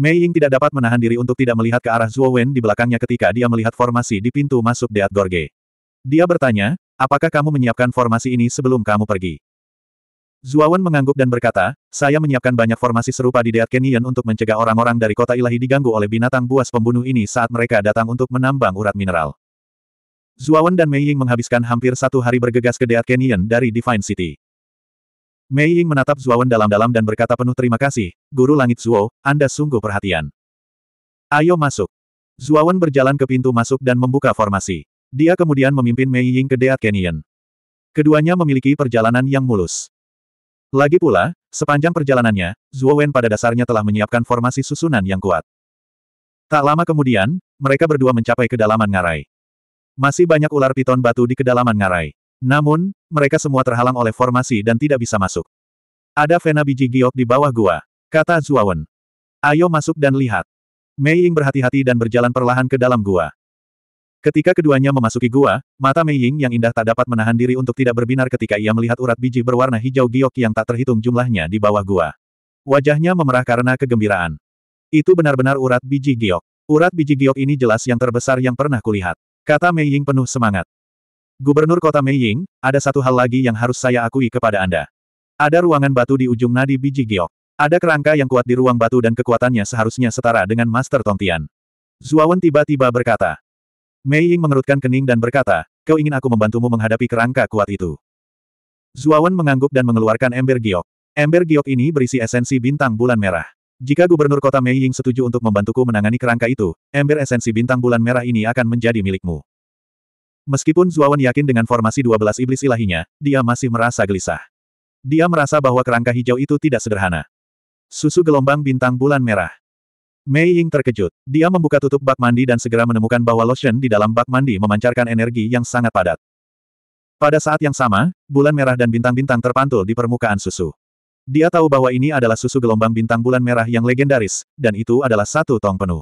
Mei Ying tidak dapat menahan diri untuk tidak melihat ke arah Zuo Wen di belakangnya ketika dia melihat formasi di pintu masuk Deat Gorge. Dia bertanya, apakah kamu menyiapkan formasi ini sebelum kamu pergi? Zuo Wen mengangguk dan berkata, saya menyiapkan banyak formasi serupa di Deat Canyon untuk mencegah orang-orang dari kota ilahi diganggu oleh binatang buas pembunuh ini saat mereka datang untuk menambang urat mineral. Zhuo dan Mei Ying menghabiskan hampir satu hari bergegas ke Deat Canyon dari Divine City. Mei Ying menatap Zuowen dalam-dalam dan berkata penuh terima kasih, Guru Langit Zuo, Anda sungguh perhatian. Ayo masuk. Zuowen berjalan ke pintu masuk dan membuka formasi. Dia kemudian memimpin Mei Ying ke Deat Canyon. Keduanya memiliki perjalanan yang mulus. Lagi pula, sepanjang perjalanannya, Zuowen pada dasarnya telah menyiapkan formasi susunan yang kuat. Tak lama kemudian, mereka berdua mencapai kedalaman ngarai. Masih banyak ular piton batu di kedalaman ngarai. Namun, mereka semua terhalang oleh formasi dan tidak bisa masuk. Ada vena biji giok di bawah gua, kata Zuawan. Ayo masuk dan lihat. Mei Ying berhati-hati dan berjalan perlahan ke dalam gua. Ketika keduanya memasuki gua, mata Mei Ying yang indah tak dapat menahan diri untuk tidak berbinar ketika ia melihat urat biji berwarna hijau giok yang tak terhitung jumlahnya di bawah gua. Wajahnya memerah karena kegembiraan. Itu benar-benar urat biji giok. Urat biji giok ini jelas yang terbesar yang pernah kulihat. Kata Mei Ying penuh semangat. Gubernur kota Meiying, ada satu hal lagi yang harus saya akui kepada Anda. Ada ruangan batu di ujung nadi biji giok. Ada kerangka yang kuat di ruang batu dan kekuatannya seharusnya setara dengan Master Tongtian. Zuawan tiba-tiba berkata. Mei Ying mengerutkan kening dan berkata, kau ingin aku membantumu menghadapi kerangka kuat itu. Zuawan mengangguk dan mengeluarkan ember giok. Ember giok ini berisi esensi bintang bulan merah. Jika gubernur kota Mei Ying setuju untuk membantuku menangani kerangka itu, ember esensi bintang bulan merah ini akan menjadi milikmu. Meskipun Zuawan yakin dengan formasi 12 iblis ilahinya, dia masih merasa gelisah. Dia merasa bahwa kerangka hijau itu tidak sederhana. Susu gelombang bintang bulan merah. Mei Ying terkejut. Dia membuka tutup bak mandi dan segera menemukan bahwa lotion di dalam bak mandi memancarkan energi yang sangat padat. Pada saat yang sama, bulan merah dan bintang-bintang terpantul di permukaan susu. Dia tahu bahwa ini adalah susu gelombang bintang bulan merah yang legendaris, dan itu adalah satu tong penuh.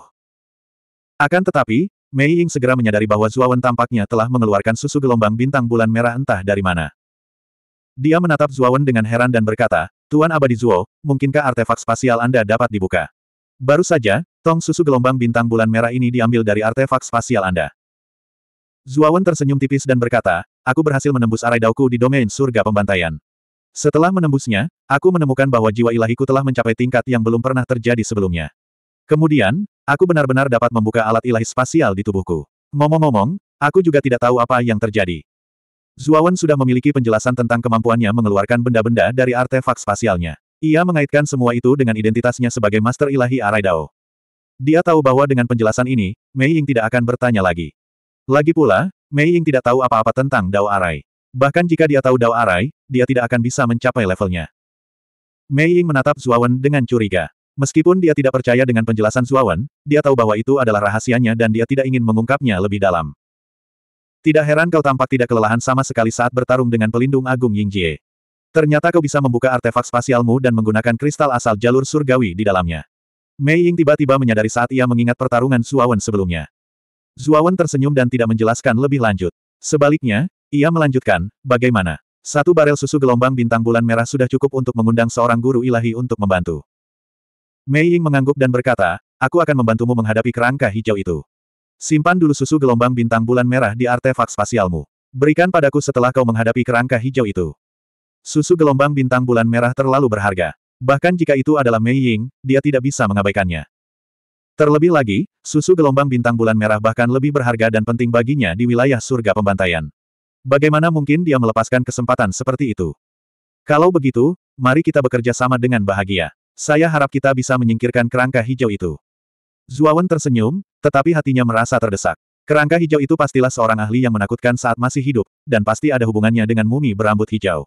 Akan tetapi, Mei Ying segera menyadari bahwa Zuawan tampaknya telah mengeluarkan susu gelombang bintang bulan merah entah dari mana. Dia menatap Zuawan dengan heran dan berkata, Tuan Abadi Zuo, mungkinkah artefak spasial Anda dapat dibuka? Baru saja, tong susu gelombang bintang bulan merah ini diambil dari artefak spasial Anda. Zuawan tersenyum tipis dan berkata, aku berhasil menembus arai dauku di domain surga pembantaian. Setelah menembusnya, aku menemukan bahwa jiwa ilahiku telah mencapai tingkat yang belum pernah terjadi sebelumnya. Kemudian, aku benar-benar dapat membuka alat ilahi spasial di tubuhku. Ngomong-ngomong, aku juga tidak tahu apa yang terjadi. Zuawan sudah memiliki penjelasan tentang kemampuannya mengeluarkan benda-benda dari artefak spasialnya. Ia mengaitkan semua itu dengan identitasnya sebagai Master Ilahi Araidao. Dia tahu bahwa dengan penjelasan ini, Mei Ying tidak akan bertanya lagi. Lagi pula, Mei Ying tidak tahu apa-apa tentang Dao Arai. Bahkan jika dia tahu Dao Arai, dia tidak akan bisa mencapai levelnya. Mei Ying menatap Zuawan dengan curiga. Meskipun dia tidak percaya dengan penjelasan Zuawan, dia tahu bahwa itu adalah rahasianya dan dia tidak ingin mengungkapnya lebih dalam. Tidak heran kau tampak tidak kelelahan sama sekali saat bertarung dengan pelindung agung Ying Jie. Ternyata kau bisa membuka artefak spasialmu dan menggunakan kristal asal jalur surgawi di dalamnya. Mei Ying tiba-tiba menyadari saat ia mengingat pertarungan Zuawan sebelumnya. Zuawan tersenyum dan tidak menjelaskan lebih lanjut. Sebaliknya, ia melanjutkan, bagaimana? Satu barel susu gelombang bintang bulan merah sudah cukup untuk mengundang seorang guru ilahi untuk membantu. Mei Ying mengangguk dan berkata, aku akan membantumu menghadapi kerangka hijau itu. Simpan dulu susu gelombang bintang bulan merah di artefak spasialmu. Berikan padaku setelah kau menghadapi kerangka hijau itu. Susu gelombang bintang bulan merah terlalu berharga. Bahkan jika itu adalah Mei Ying, dia tidak bisa mengabaikannya. Terlebih lagi, susu gelombang bintang bulan merah bahkan lebih berharga dan penting baginya di wilayah surga pembantaian. Bagaimana mungkin dia melepaskan kesempatan seperti itu? Kalau begitu, mari kita bekerja sama dengan bahagia. Saya harap kita bisa menyingkirkan kerangka hijau itu. Zuawan tersenyum, tetapi hatinya merasa terdesak. Kerangka hijau itu pastilah seorang ahli yang menakutkan saat masih hidup, dan pasti ada hubungannya dengan mumi berambut hijau.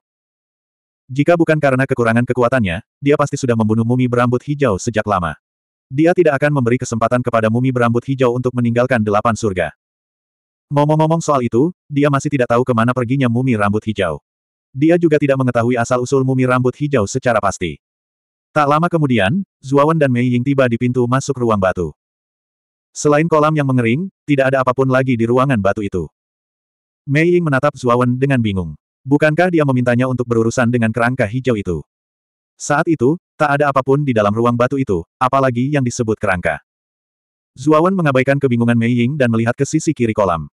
Jika bukan karena kekurangan kekuatannya, dia pasti sudah membunuh mumi berambut hijau sejak lama. Dia tidak akan memberi kesempatan kepada mumi berambut hijau untuk meninggalkan delapan surga. Ngomong-ngomong soal itu, dia masih tidak tahu kemana perginya mumi rambut hijau. Dia juga tidak mengetahui asal-usul mumi rambut hijau secara pasti. Tak lama kemudian, Zuawan dan Mei Ying tiba di pintu masuk ruang batu. Selain kolam yang mengering, tidak ada apapun lagi di ruangan batu itu. Mei Ying menatap Zuawan dengan bingung. Bukankah dia memintanya untuk berurusan dengan kerangka hijau itu? Saat itu, tak ada apapun di dalam ruang batu itu, apalagi yang disebut kerangka. Zuawan mengabaikan kebingungan Mei Ying dan melihat ke sisi kiri kolam.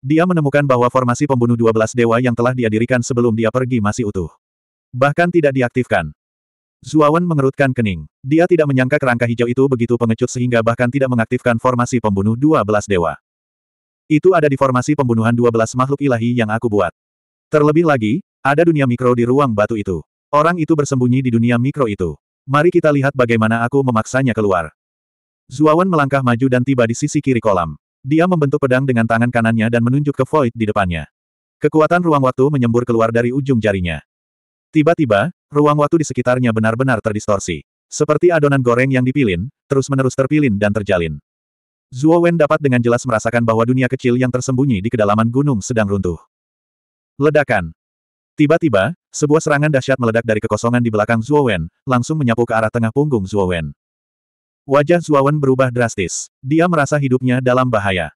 Dia menemukan bahwa formasi pembunuh 12 dewa yang telah dia dirikan sebelum dia pergi masih utuh. Bahkan tidak diaktifkan. Zuawan mengerutkan kening. Dia tidak menyangka kerangka hijau itu begitu pengecut sehingga bahkan tidak mengaktifkan formasi pembunuh 12 dewa. Itu ada di formasi pembunuhan 12 makhluk ilahi yang aku buat. Terlebih lagi, ada dunia mikro di ruang batu itu. Orang itu bersembunyi di dunia mikro itu. Mari kita lihat bagaimana aku memaksanya keluar. Zuawan melangkah maju dan tiba di sisi kiri kolam. Dia membentuk pedang dengan tangan kanannya dan menunjuk ke void di depannya. Kekuatan ruang waktu menyembur keluar dari ujung jarinya. Tiba-tiba, Ruang waktu di sekitarnya benar-benar terdistorsi. Seperti adonan goreng yang dipilin, terus-menerus terpilin dan terjalin. Zuo Wen dapat dengan jelas merasakan bahwa dunia kecil yang tersembunyi di kedalaman gunung sedang runtuh. Ledakan. Tiba-tiba, sebuah serangan dahsyat meledak dari kekosongan di belakang Zuo Wen, langsung menyapu ke arah tengah punggung Zuo Wen. Wajah Zuo Wen berubah drastis. Dia merasa hidupnya dalam bahaya.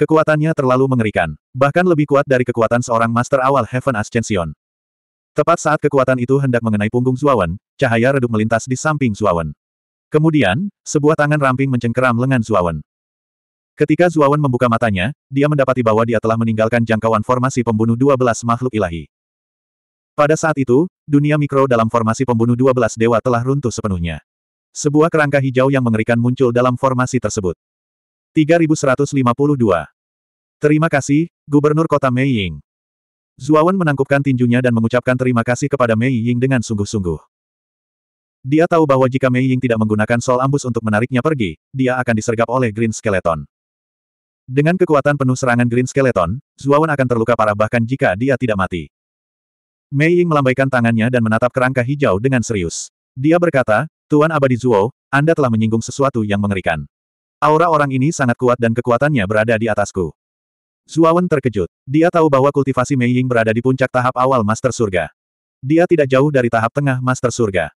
Kekuatannya terlalu mengerikan, bahkan lebih kuat dari kekuatan seorang Master Awal Heaven Ascension. Tepat saat kekuatan itu hendak mengenai punggung Zuawan, cahaya redup melintas di samping Zuawan. Kemudian, sebuah tangan ramping mencengkeram lengan Zuawan. Ketika Zuawan membuka matanya, dia mendapati bahwa dia telah meninggalkan jangkauan formasi pembunuh 12 makhluk ilahi. Pada saat itu, dunia mikro dalam formasi pembunuh 12 dewa telah runtuh sepenuhnya. Sebuah kerangka hijau yang mengerikan muncul dalam formasi tersebut. 3152. Terima kasih, Gubernur Kota Meiying. Zuawan menangkupkan tinjunya dan mengucapkan terima kasih kepada Mei Ying dengan sungguh-sungguh. Dia tahu bahwa jika Mei Ying tidak menggunakan sol ambus untuk menariknya pergi, dia akan disergap oleh Green Skeleton. Dengan kekuatan penuh serangan Green Skeleton, Zuawan akan terluka parah bahkan jika dia tidak mati. Mei Ying melambaikan tangannya dan menatap kerangka hijau dengan serius. Dia berkata, Tuan Abadi Zuo, Anda telah menyinggung sesuatu yang mengerikan. Aura orang ini sangat kuat dan kekuatannya berada di atasku. Zuawan terkejut. Dia tahu bahwa kultivasi Mei Ying berada di puncak tahap awal Master Surga. Dia tidak jauh dari tahap tengah Master Surga.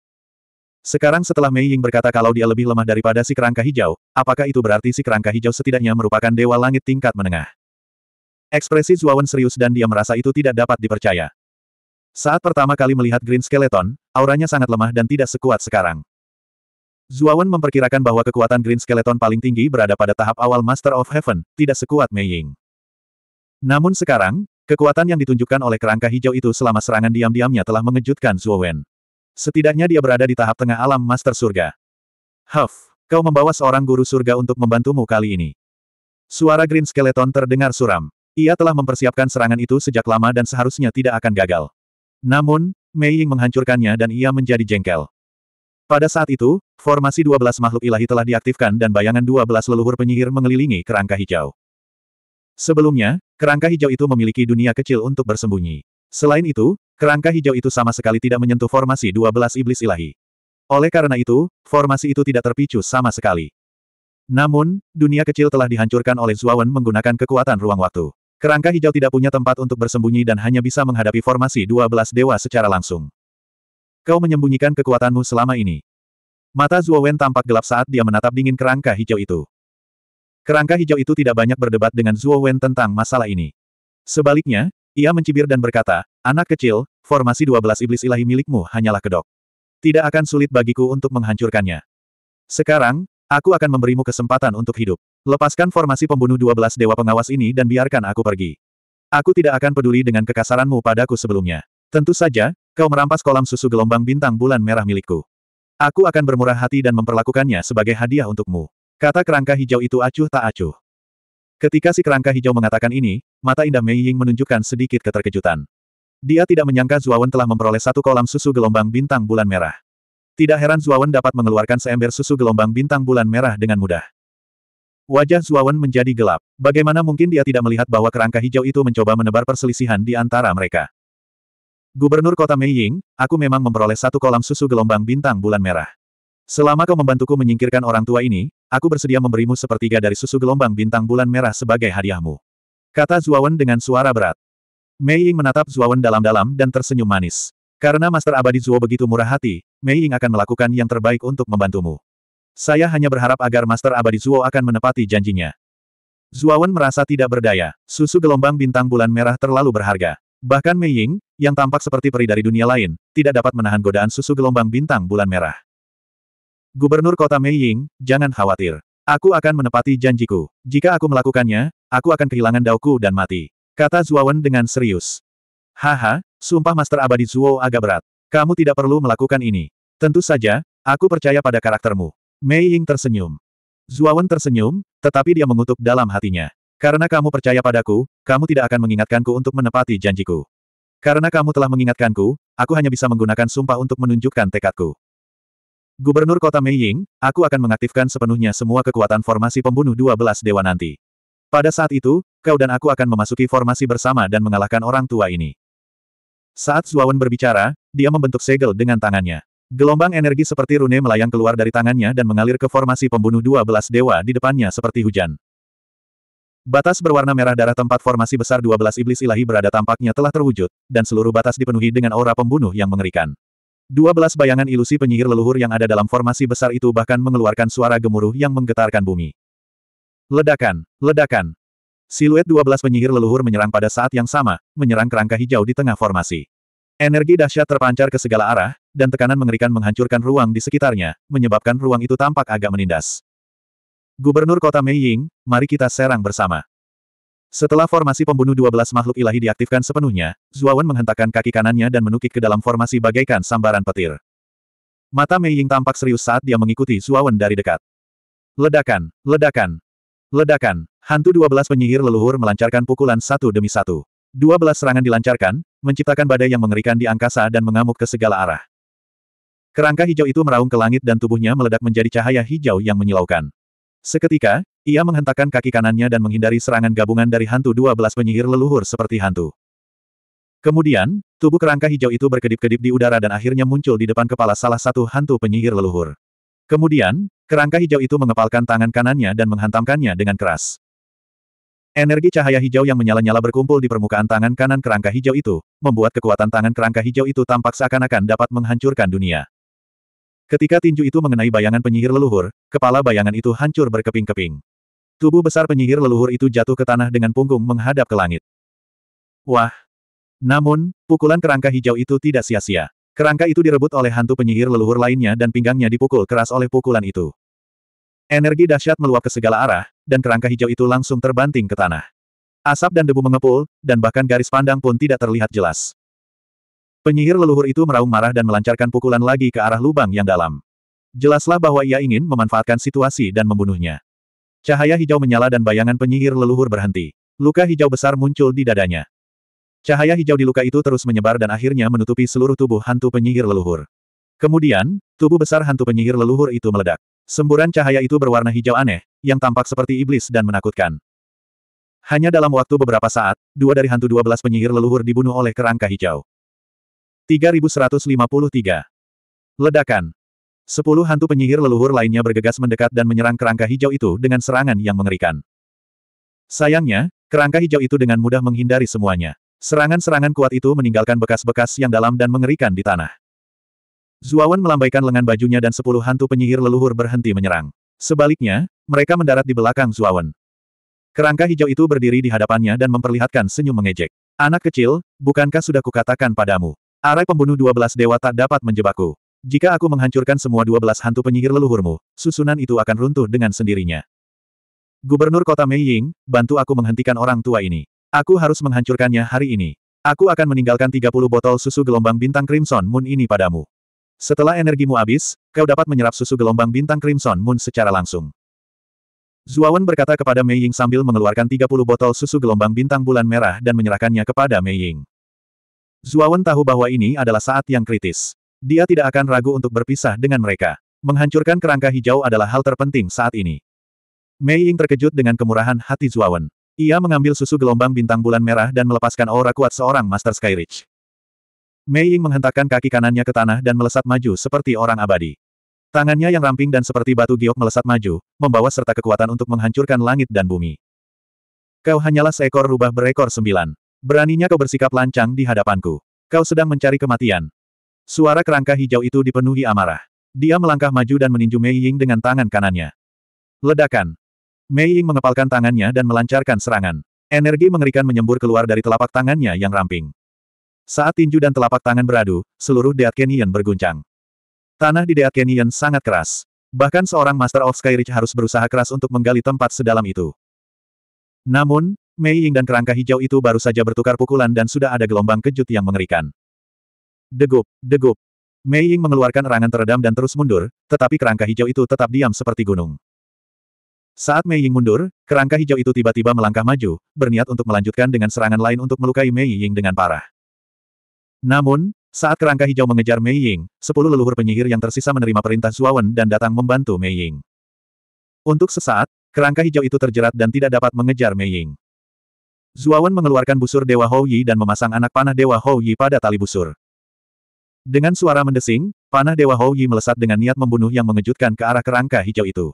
Sekarang setelah Mei Ying berkata kalau dia lebih lemah daripada si kerangka hijau, apakah itu berarti si kerangka hijau setidaknya merupakan dewa langit tingkat menengah? Ekspresi Zuawan serius dan dia merasa itu tidak dapat dipercaya. Saat pertama kali melihat Green Skeleton, auranya sangat lemah dan tidak sekuat sekarang. Zuawan memperkirakan bahwa kekuatan Green Skeleton paling tinggi berada pada tahap awal Master of Heaven, tidak sekuat Mei Ying. Namun sekarang, kekuatan yang ditunjukkan oleh kerangka hijau itu selama serangan diam-diamnya telah mengejutkan Zuo Wen. Setidaknya dia berada di tahap tengah alam Master Surga. Huff, kau membawa seorang guru surga untuk membantumu kali ini. Suara Green Skeleton terdengar suram. Ia telah mempersiapkan serangan itu sejak lama dan seharusnya tidak akan gagal. Namun, Mei Ying menghancurkannya dan ia menjadi jengkel. Pada saat itu, formasi 12 makhluk ilahi telah diaktifkan dan bayangan 12 leluhur penyihir mengelilingi kerangka hijau. Sebelumnya, Kerangka hijau itu memiliki dunia kecil untuk bersembunyi. Selain itu, kerangka hijau itu sama sekali tidak menyentuh formasi 12 iblis ilahi. Oleh karena itu, formasi itu tidak terpicu sama sekali. Namun, dunia kecil telah dihancurkan oleh Zuawan menggunakan kekuatan ruang waktu. Kerangka hijau tidak punya tempat untuk bersembunyi dan hanya bisa menghadapi formasi 12 dewa secara langsung. Kau menyembunyikan kekuatanmu selama ini. Mata Zuowen tampak gelap saat dia menatap dingin kerangka hijau itu. Kerangka hijau itu tidak banyak berdebat dengan Zhuo Wen tentang masalah ini. Sebaliknya, ia mencibir dan berkata, Anak kecil, formasi 12 iblis ilahi milikmu hanyalah kedok. Tidak akan sulit bagiku untuk menghancurkannya. Sekarang, aku akan memberimu kesempatan untuk hidup. Lepaskan formasi pembunuh 12 dewa pengawas ini dan biarkan aku pergi. Aku tidak akan peduli dengan kekasaranmu padaku sebelumnya. Tentu saja, kau merampas kolam susu gelombang bintang bulan merah milikku. Aku akan bermurah hati dan memperlakukannya sebagai hadiah untukmu. Kata kerangka hijau itu acuh tak acuh. Ketika si kerangka hijau mengatakan ini, mata indah Mei Ying menunjukkan sedikit keterkejutan. Dia tidak menyangka Zuawan telah memperoleh satu kolam susu gelombang bintang bulan merah. Tidak heran Zuawan dapat mengeluarkan seember susu gelombang bintang bulan merah dengan mudah. Wajah Zuawan menjadi gelap. Bagaimana mungkin dia tidak melihat bahwa kerangka hijau itu mencoba menebar perselisihan di antara mereka? Gubernur kota Mei Ying, aku memang memperoleh satu kolam susu gelombang bintang bulan merah. Selama kau membantuku menyingkirkan orang tua ini, Aku bersedia memberimu sepertiga dari susu gelombang bintang bulan merah sebagai hadiahmu. Kata Zuawan dengan suara berat. Mei Ying menatap Zuawan dalam-dalam dan tersenyum manis. Karena Master Abadi Zuo begitu murah hati, Mei Ying akan melakukan yang terbaik untuk membantumu. Saya hanya berharap agar Master Abadi Zuo akan menepati janjinya. Zuawan merasa tidak berdaya. Susu gelombang bintang bulan merah terlalu berharga. Bahkan Mei Ying, yang tampak seperti peri dari dunia lain, tidak dapat menahan godaan susu gelombang bintang bulan merah. Gubernur kota Meiying, jangan khawatir. Aku akan menepati janjiku. Jika aku melakukannya, aku akan kehilangan dauku dan mati. Kata Zuowen dengan serius. Haha, sumpah Master Abadi Zuo agak berat. Kamu tidak perlu melakukan ini. Tentu saja, aku percaya pada karaktermu. Meiying tersenyum. Zuawan tersenyum, tetapi dia mengutuk dalam hatinya. Karena kamu percaya padaku, kamu tidak akan mengingatkanku untuk menepati janjiku. Karena kamu telah mengingatkanku, aku hanya bisa menggunakan sumpah untuk menunjukkan tekadku. Gubernur kota Meiying, aku akan mengaktifkan sepenuhnya semua kekuatan formasi pembunuh 12 dewa nanti. Pada saat itu, kau dan aku akan memasuki formasi bersama dan mengalahkan orang tua ini. Saat Zuawan berbicara, dia membentuk segel dengan tangannya. Gelombang energi seperti rune melayang keluar dari tangannya dan mengalir ke formasi pembunuh 12 dewa di depannya seperti hujan. Batas berwarna merah darah tempat formasi besar 12 iblis ilahi berada tampaknya telah terwujud, dan seluruh batas dipenuhi dengan aura pembunuh yang mengerikan. Dua belas bayangan ilusi penyihir leluhur yang ada dalam formasi besar itu bahkan mengeluarkan suara gemuruh yang menggetarkan bumi. Ledakan, ledakan. Siluet dua belas penyihir leluhur menyerang pada saat yang sama, menyerang kerangka hijau di tengah formasi. Energi dahsyat terpancar ke segala arah, dan tekanan mengerikan menghancurkan ruang di sekitarnya, menyebabkan ruang itu tampak agak menindas. Gubernur kota Mei Ying, mari kita serang bersama. Setelah formasi pembunuh 12 makhluk ilahi diaktifkan sepenuhnya, Zuawan menghentakkan kaki kanannya dan menukik ke dalam formasi bagaikan sambaran petir. Mata Mei Ying tampak serius saat dia mengikuti Zuawan dari dekat. Ledakan, ledakan, ledakan. Hantu 12 penyihir leluhur melancarkan pukulan satu demi satu. 12 serangan dilancarkan, menciptakan badai yang mengerikan di angkasa dan mengamuk ke segala arah. Kerangka hijau itu meraung ke langit dan tubuhnya meledak menjadi cahaya hijau yang menyilaukan. Seketika, ia menghentakkan kaki kanannya dan menghindari serangan gabungan dari hantu dua penyihir leluhur seperti hantu. Kemudian, tubuh kerangka hijau itu berkedip-kedip di udara dan akhirnya muncul di depan kepala salah satu hantu penyihir leluhur. Kemudian, kerangka hijau itu mengepalkan tangan kanannya dan menghantamkannya dengan keras. Energi cahaya hijau yang menyala-nyala berkumpul di permukaan tangan kanan kerangka hijau itu, membuat kekuatan tangan kerangka hijau itu tampak seakan-akan dapat menghancurkan dunia. Ketika tinju itu mengenai bayangan penyihir leluhur, kepala bayangan itu hancur berkeping-keping. Tubuh besar penyihir leluhur itu jatuh ke tanah dengan punggung menghadap ke langit. Wah! Namun, pukulan kerangka hijau itu tidak sia-sia. Kerangka itu direbut oleh hantu penyihir leluhur lainnya dan pinggangnya dipukul keras oleh pukulan itu. Energi dahsyat meluap ke segala arah, dan kerangka hijau itu langsung terbanting ke tanah. Asap dan debu mengepul, dan bahkan garis pandang pun tidak terlihat jelas. Penyihir leluhur itu meraung marah dan melancarkan pukulan lagi ke arah lubang yang dalam. Jelaslah bahwa ia ingin memanfaatkan situasi dan membunuhnya. Cahaya hijau menyala dan bayangan penyihir leluhur berhenti. Luka hijau besar muncul di dadanya. Cahaya hijau di luka itu terus menyebar dan akhirnya menutupi seluruh tubuh hantu penyihir leluhur. Kemudian, tubuh besar hantu penyihir leluhur itu meledak. Semburan cahaya itu berwarna hijau aneh, yang tampak seperti iblis dan menakutkan. Hanya dalam waktu beberapa saat, dua dari hantu dua belas penyihir leluhur dibunuh oleh kerangka hijau. 3153. Ledakan. Sepuluh hantu penyihir leluhur lainnya bergegas mendekat dan menyerang kerangka hijau itu dengan serangan yang mengerikan. Sayangnya, kerangka hijau itu dengan mudah menghindari semuanya. Serangan-serangan kuat itu meninggalkan bekas-bekas yang dalam dan mengerikan di tanah. Zuawan melambaikan lengan bajunya dan sepuluh hantu penyihir leluhur berhenti menyerang. Sebaliknya, mereka mendarat di belakang Zuawan. Kerangka hijau itu berdiri di hadapannya dan memperlihatkan senyum mengejek. Anak kecil, bukankah sudah kukatakan padamu? Arai pembunuh dua belas dewa tak dapat menjebakku. Jika aku menghancurkan semua dua belas hantu penyihir leluhurmu, susunan itu akan runtuh dengan sendirinya. Gubernur kota Mei Ying, bantu aku menghentikan orang tua ini. Aku harus menghancurkannya hari ini. Aku akan meninggalkan 30 botol susu gelombang bintang Crimson Moon ini padamu. Setelah energimu habis, kau dapat menyerap susu gelombang bintang Crimson Moon secara langsung. Zuawan berkata kepada Mei Ying sambil mengeluarkan 30 botol susu gelombang bintang bulan merah dan menyerahkannya kepada Mei Ying. Zuawan tahu bahwa ini adalah saat yang kritis. Dia tidak akan ragu untuk berpisah dengan mereka. Menghancurkan kerangka hijau adalah hal terpenting saat ini. Mei Ying terkejut dengan kemurahan hati Zuawan. Ia mengambil susu gelombang bintang bulan merah dan melepaskan aura kuat seorang Master Skyridge. Mei Ying menghentakkan kaki kanannya ke tanah dan melesat maju seperti orang abadi. Tangannya yang ramping dan seperti batu giok melesat maju, membawa serta kekuatan untuk menghancurkan langit dan bumi. Kau hanyalah seekor rubah berekor sembilan. Beraninya kau bersikap lancang di hadapanku. Kau sedang mencari kematian. Suara kerangka hijau itu dipenuhi amarah. Dia melangkah maju dan meninju Mei Ying dengan tangan kanannya. Ledakan. Mei Ying mengepalkan tangannya dan melancarkan serangan. Energi mengerikan menyembur keluar dari telapak tangannya yang ramping. Saat tinju dan telapak tangan beradu, seluruh Deat Canyon berguncang. Tanah di Deat Canyon sangat keras. Bahkan seorang Master of Skyridge harus berusaha keras untuk menggali tempat sedalam itu. Namun, Mei Ying dan kerangka hijau itu baru saja bertukar pukulan dan sudah ada gelombang kejut yang mengerikan. Degup, degup. Mei Ying mengeluarkan erangan teredam dan terus mundur, tetapi kerangka hijau itu tetap diam seperti gunung. Saat Mei Ying mundur, kerangka hijau itu tiba-tiba melangkah maju, berniat untuk melanjutkan dengan serangan lain untuk melukai Mei Ying dengan parah. Namun, saat kerangka hijau mengejar Mei Ying, sepuluh leluhur penyihir yang tersisa menerima perintah Zuawan dan datang membantu Mei Ying. Untuk sesaat, kerangka hijau itu terjerat dan tidak dapat mengejar Mei Ying. Zuawan mengeluarkan busur Dewa Hou Yi dan memasang anak panah Dewa Hou Yi pada tali busur. Dengan suara mendesing, panah Dewa Hou Yi melesat dengan niat membunuh yang mengejutkan ke arah kerangka hijau itu.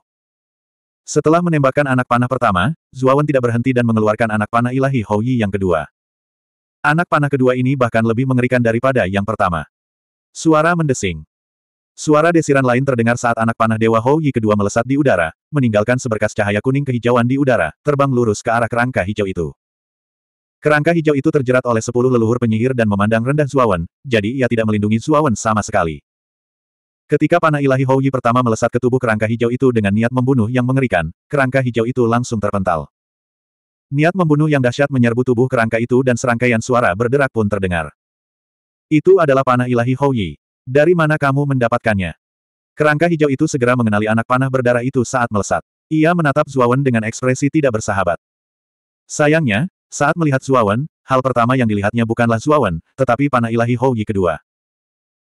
Setelah menembakkan anak panah pertama, Zuawan tidak berhenti dan mengeluarkan anak panah ilahi Hou Yi yang kedua. Anak panah kedua ini bahkan lebih mengerikan daripada yang pertama. Suara mendesing. Suara desiran lain terdengar saat anak panah Dewa Hou Yi kedua melesat di udara, meninggalkan seberkas cahaya kuning kehijauan di udara, terbang lurus ke arah kerangka hijau itu. Kerangka hijau itu terjerat oleh sepuluh leluhur penyihir dan memandang rendah Zuawan, jadi ia tidak melindungi Zuawan sama sekali. Ketika panah ilahi Houyi pertama melesat ke tubuh kerangka hijau itu dengan niat membunuh yang mengerikan, kerangka hijau itu langsung terpental. Niat membunuh yang dahsyat menyerbu tubuh kerangka itu dan serangkaian suara berderak pun terdengar. Itu adalah panah ilahi Houyi. Dari mana kamu mendapatkannya? Kerangka hijau itu segera mengenali anak panah berdarah itu saat melesat. Ia menatap Zuawan dengan ekspresi tidak bersahabat. Sayangnya, saat melihat Suawan, hal pertama yang dilihatnya bukanlah Suawan, tetapi panah ilahi Houyi kedua.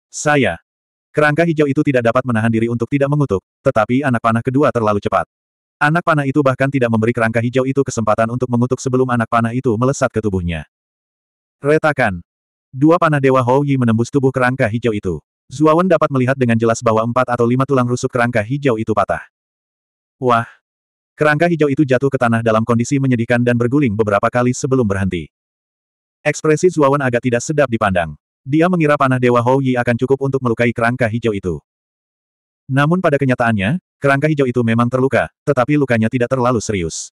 Saya. Kerangka hijau itu tidak dapat menahan diri untuk tidak mengutuk, tetapi anak panah kedua terlalu cepat. Anak panah itu bahkan tidak memberi kerangka hijau itu kesempatan untuk mengutuk sebelum anak panah itu melesat ke tubuhnya. Retakan. Dua panah Dewa Houyi menembus tubuh kerangka hijau itu. Zuawan dapat melihat dengan jelas bahwa empat atau lima tulang rusuk kerangka hijau itu patah. Wah, Kerangka hijau itu jatuh ke tanah dalam kondisi menyedihkan dan berguling beberapa kali sebelum berhenti. Ekspresi Zuawan agak tidak sedap dipandang. Dia mengira panah Dewa Hou Yi akan cukup untuk melukai kerangka hijau itu. Namun pada kenyataannya, kerangka hijau itu memang terluka, tetapi lukanya tidak terlalu serius.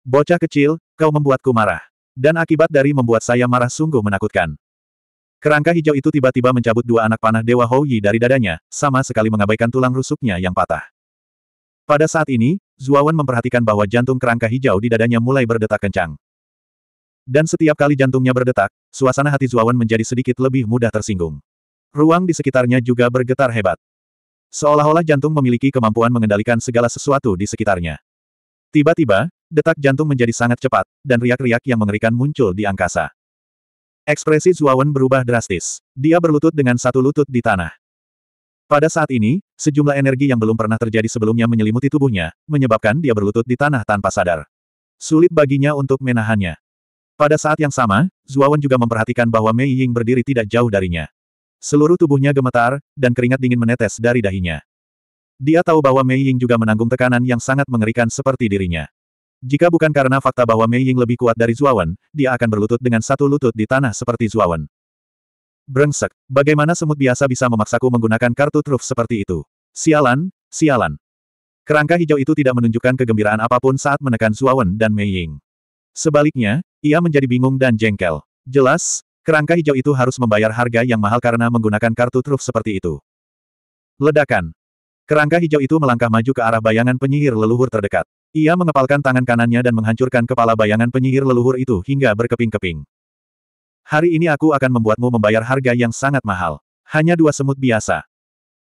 Bocah kecil, kau membuatku marah. Dan akibat dari membuat saya marah sungguh menakutkan. Kerangka hijau itu tiba-tiba mencabut dua anak panah Dewa Hou Yi dari dadanya, sama sekali mengabaikan tulang rusuknya yang patah. Pada saat ini, Zuawan memperhatikan bahwa jantung kerangka hijau di dadanya mulai berdetak kencang. Dan setiap kali jantungnya berdetak, suasana hati Zuawan menjadi sedikit lebih mudah tersinggung. Ruang di sekitarnya juga bergetar hebat. Seolah-olah jantung memiliki kemampuan mengendalikan segala sesuatu di sekitarnya. Tiba-tiba, detak jantung menjadi sangat cepat, dan riak-riak yang mengerikan muncul di angkasa. Ekspresi Zuawan berubah drastis. Dia berlutut dengan satu lutut di tanah. Pada saat ini, sejumlah energi yang belum pernah terjadi sebelumnya menyelimuti tubuhnya, menyebabkan dia berlutut di tanah tanpa sadar. Sulit baginya untuk menahannya. Pada saat yang sama, Zuawan juga memperhatikan bahwa Mei Ying berdiri tidak jauh darinya. Seluruh tubuhnya gemetar, dan keringat dingin menetes dari dahinya. Dia tahu bahwa Mei Ying juga menanggung tekanan yang sangat mengerikan seperti dirinya. Jika bukan karena fakta bahwa Mei Ying lebih kuat dari Zuawan, dia akan berlutut dengan satu lutut di tanah seperti Zuawan. Brengsek, bagaimana semut biasa bisa memaksaku menggunakan kartu truf seperti itu? Sialan, sialan. Kerangka hijau itu tidak menunjukkan kegembiraan apapun saat menekan Zuawan dan Mei Ying. Sebaliknya, ia menjadi bingung dan jengkel. Jelas, kerangka hijau itu harus membayar harga yang mahal karena menggunakan kartu truf seperti itu. Ledakan. Kerangka hijau itu melangkah maju ke arah bayangan penyihir leluhur terdekat. Ia mengepalkan tangan kanannya dan menghancurkan kepala bayangan penyihir leluhur itu hingga berkeping-keping. Hari ini aku akan membuatmu membayar harga yang sangat mahal. Hanya dua semut biasa.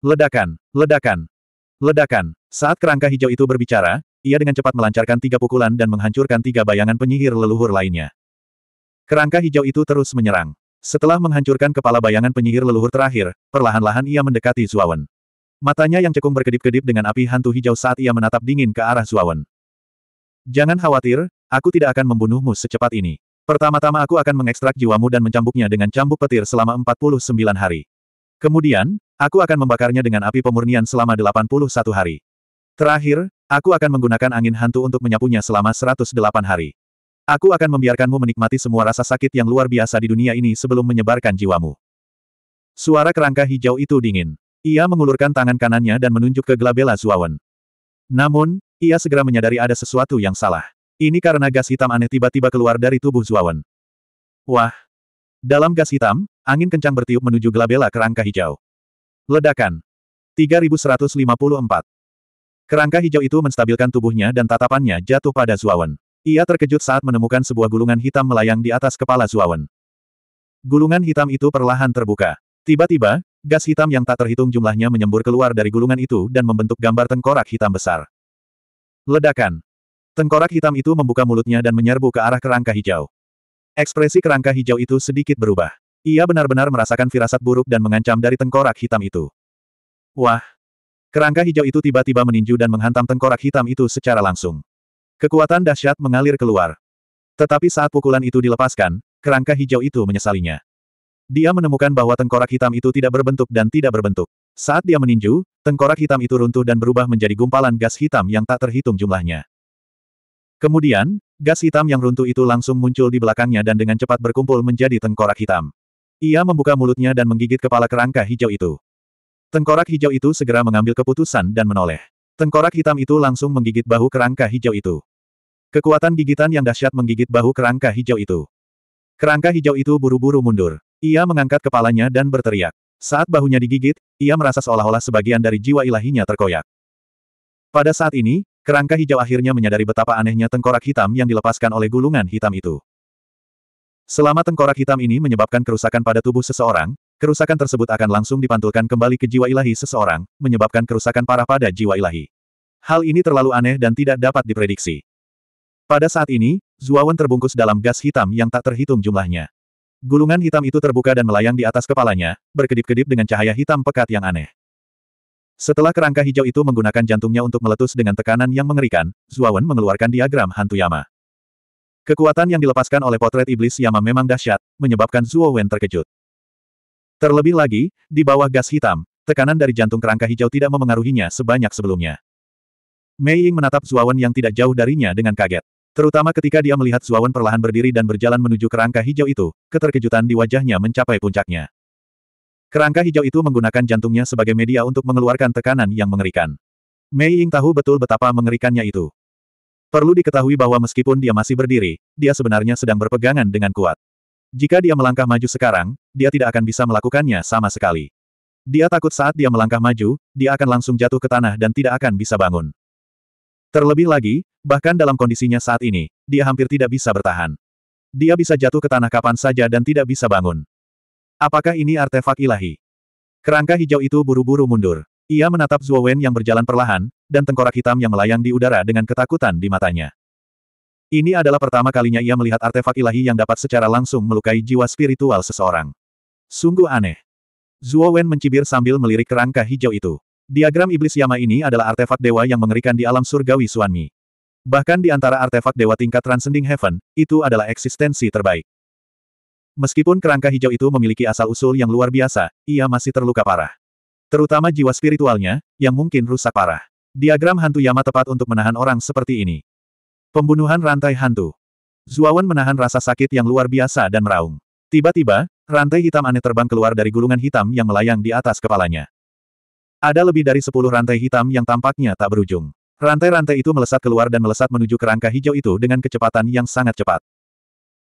Ledakan, ledakan, ledakan. Saat kerangka hijau itu berbicara, ia dengan cepat melancarkan tiga pukulan dan menghancurkan tiga bayangan penyihir leluhur lainnya. Kerangka hijau itu terus menyerang. Setelah menghancurkan kepala bayangan penyihir leluhur terakhir, perlahan-lahan ia mendekati Zuawan. Matanya yang cekung berkedip-kedip dengan api hantu hijau saat ia menatap dingin ke arah Zuawan. Jangan khawatir, aku tidak akan membunuhmu secepat ini. Pertama-tama aku akan mengekstrak jiwamu dan mencambuknya dengan cambuk petir selama 49 hari. Kemudian, aku akan membakarnya dengan api pemurnian selama 81 hari. Terakhir, aku akan menggunakan angin hantu untuk menyapunya selama 108 hari. Aku akan membiarkanmu menikmati semua rasa sakit yang luar biasa di dunia ini sebelum menyebarkan jiwamu. Suara kerangka hijau itu dingin. Ia mengulurkan tangan kanannya dan menunjuk ke Glabella Zuawan. Namun, ia segera menyadari ada sesuatu yang salah. Ini karena gas hitam aneh tiba-tiba keluar dari tubuh Zuawan. Wah! Dalam gas hitam, angin kencang bertiup menuju gelabela kerangka hijau. Ledakan. 3154. Kerangka hijau itu menstabilkan tubuhnya dan tatapannya jatuh pada Zuawan. Ia terkejut saat menemukan sebuah gulungan hitam melayang di atas kepala Zuawan. Gulungan hitam itu perlahan terbuka. Tiba-tiba, gas hitam yang tak terhitung jumlahnya menyembur keluar dari gulungan itu dan membentuk gambar tengkorak hitam besar. Ledakan. Tengkorak hitam itu membuka mulutnya dan menyerbu ke arah kerangka hijau. Ekspresi kerangka hijau itu sedikit berubah. Ia benar-benar merasakan firasat buruk dan mengancam dari tengkorak hitam itu. Wah! Kerangka hijau itu tiba-tiba meninju dan menghantam tengkorak hitam itu secara langsung. Kekuatan dahsyat mengalir keluar. Tetapi saat pukulan itu dilepaskan, kerangka hijau itu menyesalinya. Dia menemukan bahwa tengkorak hitam itu tidak berbentuk dan tidak berbentuk. Saat dia meninju, tengkorak hitam itu runtuh dan berubah menjadi gumpalan gas hitam yang tak terhitung jumlahnya. Kemudian, gas hitam yang runtuh itu langsung muncul di belakangnya dan dengan cepat berkumpul menjadi tengkorak hitam. Ia membuka mulutnya dan menggigit kepala kerangka hijau itu. Tengkorak hijau itu segera mengambil keputusan dan menoleh. Tengkorak hitam itu langsung menggigit bahu kerangka hijau itu. Kekuatan gigitan yang dahsyat menggigit bahu kerangka hijau itu. Kerangka hijau itu buru-buru mundur. Ia mengangkat kepalanya dan berteriak. Saat bahunya digigit, ia merasa seolah-olah sebagian dari jiwa ilahinya terkoyak. Pada saat ini, Kerangka hijau akhirnya menyadari betapa anehnya tengkorak hitam yang dilepaskan oleh gulungan hitam itu. Selama tengkorak hitam ini menyebabkan kerusakan pada tubuh seseorang, kerusakan tersebut akan langsung dipantulkan kembali ke jiwa ilahi seseorang, menyebabkan kerusakan parah pada jiwa ilahi. Hal ini terlalu aneh dan tidak dapat diprediksi. Pada saat ini, Zuawan terbungkus dalam gas hitam yang tak terhitung jumlahnya. Gulungan hitam itu terbuka dan melayang di atas kepalanya, berkedip-kedip dengan cahaya hitam pekat yang aneh. Setelah kerangka hijau itu menggunakan jantungnya untuk meletus dengan tekanan yang mengerikan, Zuawan mengeluarkan diagram hantu Yama. Kekuatan yang dilepaskan oleh potret iblis Yama memang dahsyat, menyebabkan Zuowen terkejut. Terlebih lagi, di bawah gas hitam, tekanan dari jantung kerangka hijau tidak memengaruhinya sebanyak sebelumnya. Mei Ying menatap Zuawan yang tidak jauh darinya dengan kaget. Terutama ketika dia melihat Zuawan perlahan berdiri dan berjalan menuju kerangka hijau itu, keterkejutan di wajahnya mencapai puncaknya. Kerangka hijau itu menggunakan jantungnya sebagai media untuk mengeluarkan tekanan yang mengerikan. Mei Ying tahu betul betapa mengerikannya itu. Perlu diketahui bahwa meskipun dia masih berdiri, dia sebenarnya sedang berpegangan dengan kuat. Jika dia melangkah maju sekarang, dia tidak akan bisa melakukannya sama sekali. Dia takut saat dia melangkah maju, dia akan langsung jatuh ke tanah dan tidak akan bisa bangun. Terlebih lagi, bahkan dalam kondisinya saat ini, dia hampir tidak bisa bertahan. Dia bisa jatuh ke tanah kapan saja dan tidak bisa bangun. Apakah ini artefak ilahi? Kerangka hijau itu buru-buru mundur. Ia menatap Zuo Wen yang berjalan perlahan, dan tengkorak hitam yang melayang di udara dengan ketakutan di matanya. Ini adalah pertama kalinya ia melihat artefak ilahi yang dapat secara langsung melukai jiwa spiritual seseorang. Sungguh aneh. Zuo Wen mencibir sambil melirik kerangka hijau itu. Diagram iblis Yama ini adalah artefak dewa yang mengerikan di alam surgawi Suanmi. Bahkan di antara artefak dewa tingkat Transcending Heaven, itu adalah eksistensi terbaik. Meskipun kerangka hijau itu memiliki asal-usul yang luar biasa, ia masih terluka parah. Terutama jiwa spiritualnya, yang mungkin rusak parah. Diagram hantu Yama tepat untuk menahan orang seperti ini. Pembunuhan rantai hantu. Zuawan menahan rasa sakit yang luar biasa dan meraung. Tiba-tiba, rantai hitam aneh terbang keluar dari gulungan hitam yang melayang di atas kepalanya. Ada lebih dari sepuluh rantai hitam yang tampaknya tak berujung. Rantai-rantai itu melesat keluar dan melesat menuju kerangka hijau itu dengan kecepatan yang sangat cepat.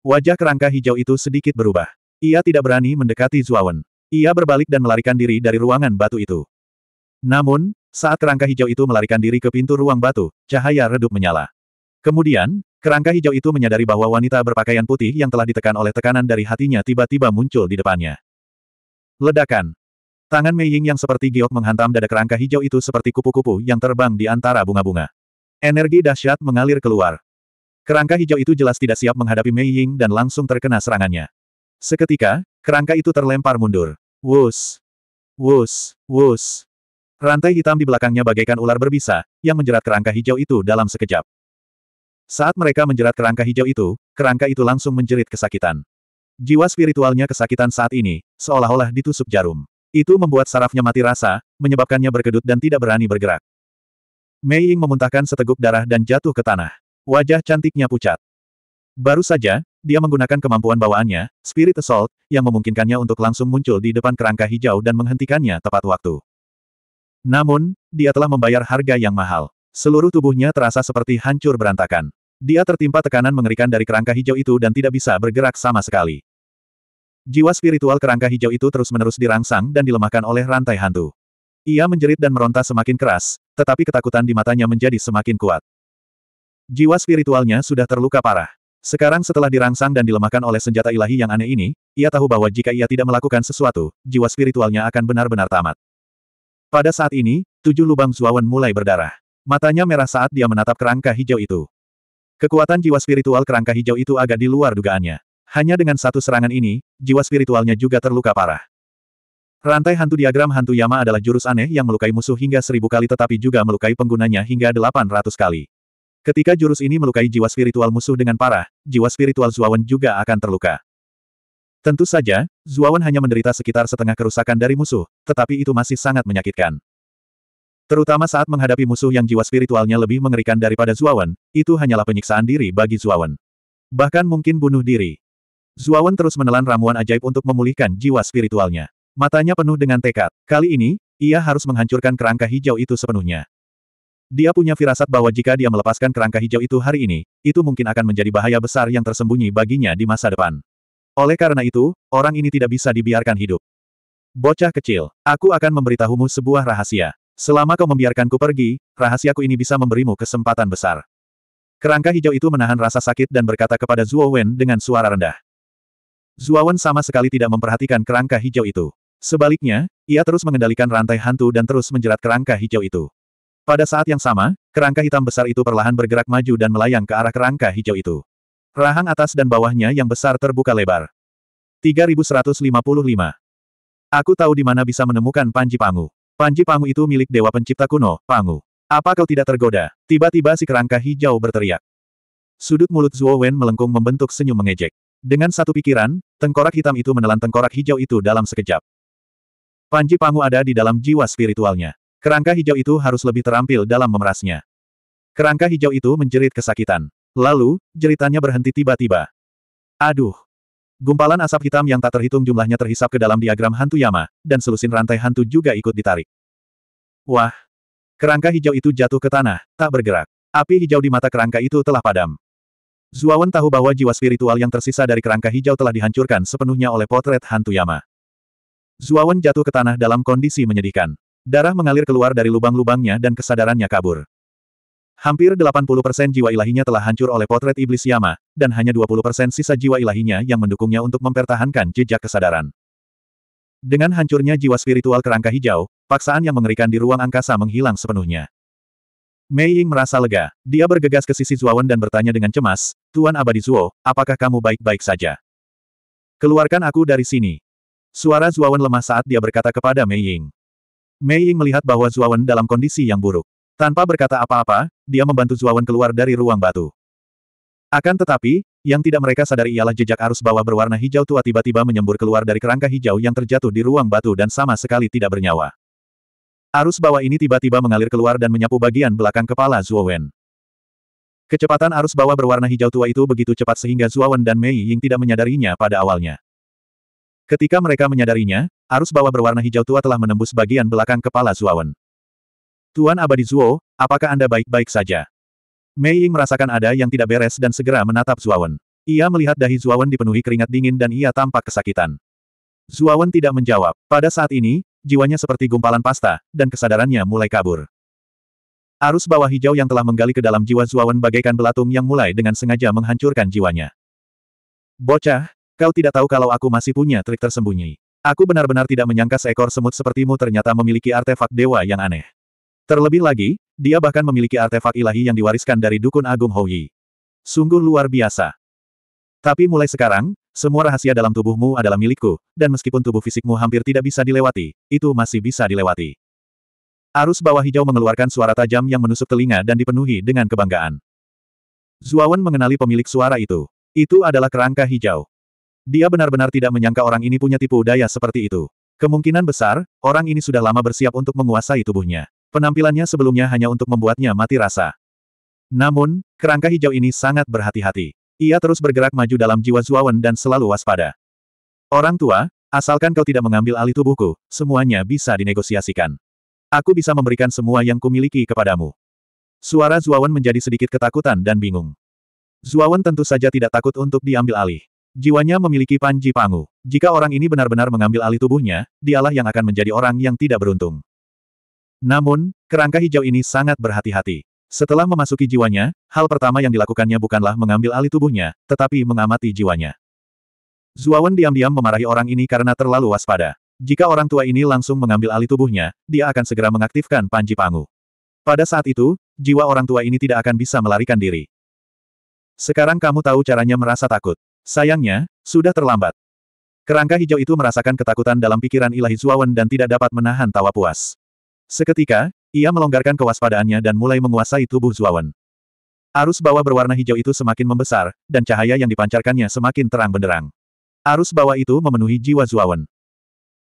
Wajah kerangka hijau itu sedikit berubah. Ia tidak berani mendekati Zuawan. Ia berbalik dan melarikan diri dari ruangan batu itu. Namun, saat kerangka hijau itu melarikan diri ke pintu ruang batu, cahaya redup menyala. Kemudian, kerangka hijau itu menyadari bahwa wanita berpakaian putih yang telah ditekan oleh tekanan dari hatinya tiba-tiba muncul di depannya. Ledakan. Tangan Mei Ying yang seperti giok menghantam dada kerangka hijau itu seperti kupu-kupu yang terbang di antara bunga-bunga. Energi dahsyat mengalir keluar. Kerangka hijau itu jelas tidak siap menghadapi Mei Ying dan langsung terkena serangannya. Seketika, kerangka itu terlempar mundur. Wus! Wus! Wus! Rantai hitam di belakangnya bagaikan ular berbisa, yang menjerat kerangka hijau itu dalam sekejap. Saat mereka menjerat kerangka hijau itu, kerangka itu langsung menjerit kesakitan. Jiwa spiritualnya kesakitan saat ini, seolah-olah ditusuk jarum. Itu membuat sarafnya mati rasa, menyebabkannya berkedut dan tidak berani bergerak. Mei Ying memuntahkan seteguk darah dan jatuh ke tanah. Wajah cantiknya pucat. Baru saja, dia menggunakan kemampuan bawaannya, Spirit Assault, yang memungkinkannya untuk langsung muncul di depan kerangka hijau dan menghentikannya tepat waktu. Namun, dia telah membayar harga yang mahal. Seluruh tubuhnya terasa seperti hancur berantakan. Dia tertimpa tekanan mengerikan dari kerangka hijau itu dan tidak bisa bergerak sama sekali. Jiwa spiritual kerangka hijau itu terus-menerus dirangsang dan dilemahkan oleh rantai hantu. Ia menjerit dan meronta semakin keras, tetapi ketakutan di matanya menjadi semakin kuat. Jiwa spiritualnya sudah terluka parah. Sekarang setelah dirangsang dan dilemahkan oleh senjata ilahi yang aneh ini, ia tahu bahwa jika ia tidak melakukan sesuatu, jiwa spiritualnya akan benar-benar tamat. Pada saat ini, tujuh lubang Zuawan mulai berdarah. Matanya merah saat dia menatap kerangka hijau itu. Kekuatan jiwa spiritual kerangka hijau itu agak di luar dugaannya. Hanya dengan satu serangan ini, jiwa spiritualnya juga terluka parah. Rantai hantu diagram hantu Yama adalah jurus aneh yang melukai musuh hingga seribu kali tetapi juga melukai penggunanya hingga delapan ratus kali. Ketika jurus ini melukai jiwa spiritual musuh dengan parah, jiwa spiritual Zuawan juga akan terluka. Tentu saja, Zuawan hanya menderita sekitar setengah kerusakan dari musuh, tetapi itu masih sangat menyakitkan. Terutama saat menghadapi musuh yang jiwa spiritualnya lebih mengerikan daripada Zuawan, itu hanyalah penyiksaan diri bagi Zuawan. Bahkan mungkin bunuh diri. Zuawan terus menelan ramuan ajaib untuk memulihkan jiwa spiritualnya. Matanya penuh dengan tekad. Kali ini, ia harus menghancurkan kerangka hijau itu sepenuhnya. Dia punya firasat bahwa jika dia melepaskan kerangka hijau itu hari ini, itu mungkin akan menjadi bahaya besar yang tersembunyi baginya di masa depan. Oleh karena itu, orang ini tidak bisa dibiarkan hidup. Bocah kecil, aku akan memberitahumu sebuah rahasia. Selama kau membiarkanku pergi, rahasiaku ini bisa memberimu kesempatan besar. Kerangka hijau itu menahan rasa sakit dan berkata kepada Zuo Wen dengan suara rendah. Zuo Wen sama sekali tidak memperhatikan kerangka hijau itu. Sebaliknya, ia terus mengendalikan rantai hantu dan terus menjerat kerangka hijau itu. Pada saat yang sama, kerangka hitam besar itu perlahan bergerak maju dan melayang ke arah kerangka hijau itu. Rahang atas dan bawahnya yang besar terbuka lebar. 3155. Aku tahu di mana bisa menemukan Panji Pangu. Panji Pangu itu milik Dewa Pencipta kuno, Pangu. Apa kau tidak tergoda? Tiba-tiba si kerangka hijau berteriak. Sudut mulut Zuo Wen melengkung membentuk senyum mengejek. Dengan satu pikiran, tengkorak hitam itu menelan tengkorak hijau itu dalam sekejap. Panji Pangu ada di dalam jiwa spiritualnya. Kerangka hijau itu harus lebih terampil dalam memerasnya. Kerangka hijau itu menjerit kesakitan. Lalu, jeritannya berhenti tiba-tiba. Aduh! Gumpalan asap hitam yang tak terhitung jumlahnya terhisap ke dalam diagram hantu Yama, dan selusin rantai hantu juga ikut ditarik. Wah! Kerangka hijau itu jatuh ke tanah, tak bergerak. Api hijau di mata kerangka itu telah padam. Zuawan tahu bahwa jiwa spiritual yang tersisa dari kerangka hijau telah dihancurkan sepenuhnya oleh potret hantu Yama. Zuawan jatuh ke tanah dalam kondisi menyedihkan. Darah mengalir keluar dari lubang-lubangnya dan kesadarannya kabur. Hampir 80% jiwa ilahinya telah hancur oleh potret iblis Yama, dan hanya 20% sisa jiwa ilahinya yang mendukungnya untuk mempertahankan jejak kesadaran. Dengan hancurnya jiwa spiritual kerangka hijau, paksaan yang mengerikan di ruang angkasa menghilang sepenuhnya. Mei Ying merasa lega. Dia bergegas ke sisi Zuawan dan bertanya dengan cemas, Tuan Abadi Zuo, apakah kamu baik-baik saja? Keluarkan aku dari sini. Suara Zuawan lemah saat dia berkata kepada Mei Ying. Mei Ying melihat bahwa Zuawan dalam kondisi yang buruk. Tanpa berkata apa-apa, dia membantu Zuawan keluar dari ruang batu. Akan tetapi, yang tidak mereka sadari ialah jejak arus bawah berwarna hijau tua tiba-tiba menyembur keluar dari kerangka hijau yang terjatuh di ruang batu dan sama sekali tidak bernyawa. Arus bawah ini tiba-tiba mengalir keluar dan menyapu bagian belakang kepala Zuowen. Kecepatan arus bawah berwarna hijau tua itu begitu cepat sehingga Zuowen dan Mei Ying tidak menyadarinya pada awalnya. Ketika mereka menyadarinya, arus bawah berwarna hijau tua telah menembus bagian belakang kepala Zuawan. Tuan Abadi Zuo, apakah Anda baik-baik saja? Mei Ying merasakan ada yang tidak beres dan segera menatap Zuawan. Ia melihat dahi Zuawan dipenuhi keringat dingin dan ia tampak kesakitan. Zuawan tidak menjawab. Pada saat ini, jiwanya seperti gumpalan pasta, dan kesadarannya mulai kabur. Arus bawah hijau yang telah menggali ke dalam jiwa Zuawan bagaikan belatung yang mulai dengan sengaja menghancurkan jiwanya. Bocah, Kau tidak tahu kalau aku masih punya trik tersembunyi. Aku benar-benar tidak menyangka seekor semut sepertimu ternyata memiliki artefak dewa yang aneh. Terlebih lagi, dia bahkan memiliki artefak ilahi yang diwariskan dari Dukun Agung Houyi. Sungguh luar biasa. Tapi mulai sekarang, semua rahasia dalam tubuhmu adalah milikku, dan meskipun tubuh fisikmu hampir tidak bisa dilewati, itu masih bisa dilewati. Arus bawah hijau mengeluarkan suara tajam yang menusuk telinga dan dipenuhi dengan kebanggaan. Zuawan mengenali pemilik suara itu. Itu adalah kerangka hijau. Dia benar-benar tidak menyangka orang ini punya tipu daya seperti itu. Kemungkinan besar, orang ini sudah lama bersiap untuk menguasai tubuhnya. Penampilannya sebelumnya hanya untuk membuatnya mati rasa. Namun, kerangka hijau ini sangat berhati-hati. Ia terus bergerak maju dalam jiwa Zuawan dan selalu waspada. Orang tua, asalkan kau tidak mengambil alih tubuhku, semuanya bisa dinegosiasikan. Aku bisa memberikan semua yang kumiliki kepadamu. Suara Zuawan menjadi sedikit ketakutan dan bingung. Zuawan tentu saja tidak takut untuk diambil alih. Jiwanya memiliki panji pangu. Jika orang ini benar-benar mengambil alih tubuhnya, dialah yang akan menjadi orang yang tidak beruntung. Namun, kerangka hijau ini sangat berhati-hati. Setelah memasuki jiwanya, hal pertama yang dilakukannya bukanlah mengambil alih tubuhnya, tetapi mengamati jiwanya. Zuawan diam-diam memarahi orang ini karena terlalu waspada. Jika orang tua ini langsung mengambil alih tubuhnya, dia akan segera mengaktifkan panji pangu. Pada saat itu, jiwa orang tua ini tidak akan bisa melarikan diri. Sekarang kamu tahu caranya merasa takut. Sayangnya, sudah terlambat. Kerangka hijau itu merasakan ketakutan dalam pikiran ilahi Zuawan dan tidak dapat menahan tawa puas. Seketika, ia melonggarkan kewaspadaannya dan mulai menguasai tubuh Zuawan. Arus bawah berwarna hijau itu semakin membesar, dan cahaya yang dipancarkannya semakin terang benderang. Arus bawah itu memenuhi jiwa Zuawan.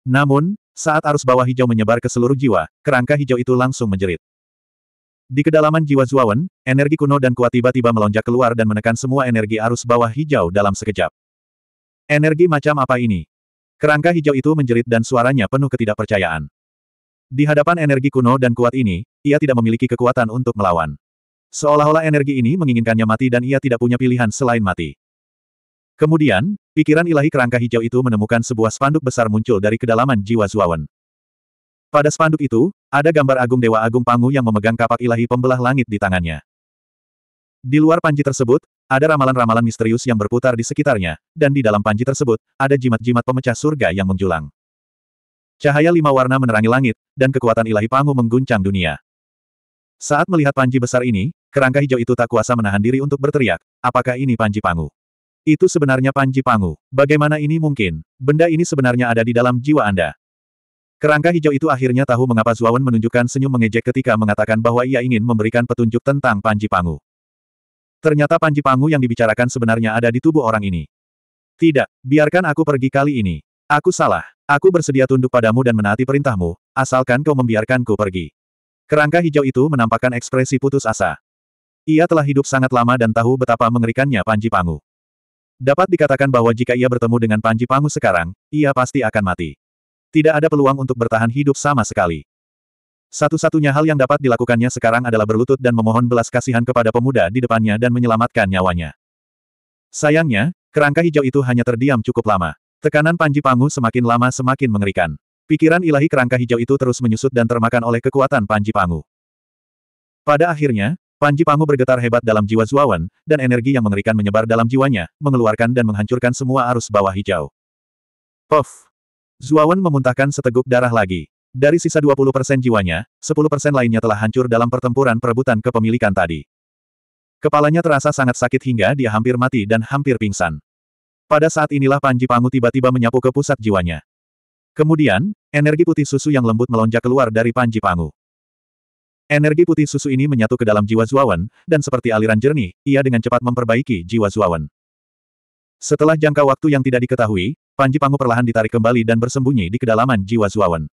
Namun, saat arus bawah hijau menyebar ke seluruh jiwa, kerangka hijau itu langsung menjerit. Di kedalaman jiwa Zuawan, energi kuno dan kuat tiba-tiba melonjak keluar dan menekan semua energi arus bawah hijau dalam sekejap. Energi macam apa ini? Kerangka hijau itu menjerit dan suaranya penuh ketidakpercayaan. Di hadapan energi kuno dan kuat ini, ia tidak memiliki kekuatan untuk melawan. Seolah-olah energi ini menginginkannya mati dan ia tidak punya pilihan selain mati. Kemudian, pikiran ilahi kerangka hijau itu menemukan sebuah spanduk besar muncul dari kedalaman jiwa Zuawan. Pada spanduk itu, ada gambar agung Dewa Agung Pangu yang memegang kapak ilahi pembelah langit di tangannya. Di luar panji tersebut, ada ramalan-ramalan misterius yang berputar di sekitarnya, dan di dalam panji tersebut, ada jimat-jimat pemecah surga yang menjulang. Cahaya lima warna menerangi langit, dan kekuatan ilahi Pangu mengguncang dunia. Saat melihat panji besar ini, kerangka hijau itu tak kuasa menahan diri untuk berteriak, apakah ini panji Pangu? Itu sebenarnya panji Pangu. Bagaimana ini mungkin? Benda ini sebenarnya ada di dalam jiwa Anda. Kerangka hijau itu akhirnya tahu mengapa Zuawan menunjukkan senyum mengejek ketika mengatakan bahwa ia ingin memberikan petunjuk tentang Panji Pangu. Ternyata Panji Pangu yang dibicarakan sebenarnya ada di tubuh orang ini. Tidak, biarkan aku pergi kali ini. Aku salah. Aku bersedia tunduk padamu dan menaati perintahmu, asalkan kau membiarkanku pergi. Kerangka hijau itu menampakkan ekspresi putus asa. Ia telah hidup sangat lama dan tahu betapa mengerikannya Panji Pangu. Dapat dikatakan bahwa jika ia bertemu dengan Panji Pangu sekarang, ia pasti akan mati. Tidak ada peluang untuk bertahan hidup sama sekali. Satu-satunya hal yang dapat dilakukannya sekarang adalah berlutut dan memohon belas kasihan kepada pemuda di depannya dan menyelamatkan nyawanya. Sayangnya, kerangka hijau itu hanya terdiam cukup lama. Tekanan Panji Pangu semakin lama semakin mengerikan. Pikiran ilahi kerangka hijau itu terus menyusut dan termakan oleh kekuatan Panji Pangu. Pada akhirnya, Panji Pangu bergetar hebat dalam jiwa Zuawan, dan energi yang mengerikan menyebar dalam jiwanya, mengeluarkan dan menghancurkan semua arus bawah hijau. Puff! Zuawan memuntahkan seteguk darah lagi. Dari sisa 20% jiwanya, 10% lainnya telah hancur dalam pertempuran perebutan kepemilikan tadi. Kepalanya terasa sangat sakit hingga dia hampir mati dan hampir pingsan. Pada saat inilah Panji Pangu tiba-tiba menyapu ke pusat jiwanya. Kemudian, energi putih susu yang lembut melonjak keluar dari Panji Pangu. Energi putih susu ini menyatu ke dalam jiwa Zuawan, dan seperti aliran jernih, ia dengan cepat memperbaiki jiwa Zuawan. Setelah jangka waktu yang tidak diketahui, Panji Pangu perlahan ditarik kembali dan bersembunyi di kedalaman jiwa Zuawan.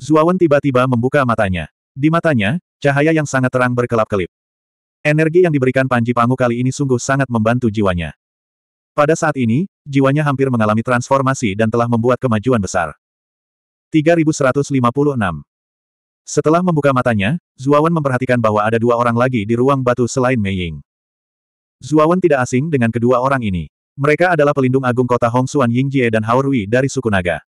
Zuawan tiba-tiba membuka matanya. Di matanya, cahaya yang sangat terang berkelap-kelip. Energi yang diberikan Panji Pangu kali ini sungguh sangat membantu jiwanya. Pada saat ini, jiwanya hampir mengalami transformasi dan telah membuat kemajuan besar. 3156 Setelah membuka matanya, Zuawan memperhatikan bahwa ada dua orang lagi di ruang batu selain Mei Ying. Zuawan tidak asing dengan kedua orang ini. Mereka adalah pelindung agung kota Hong Xuan Yingjie dan Hao Rui dari suku Naga.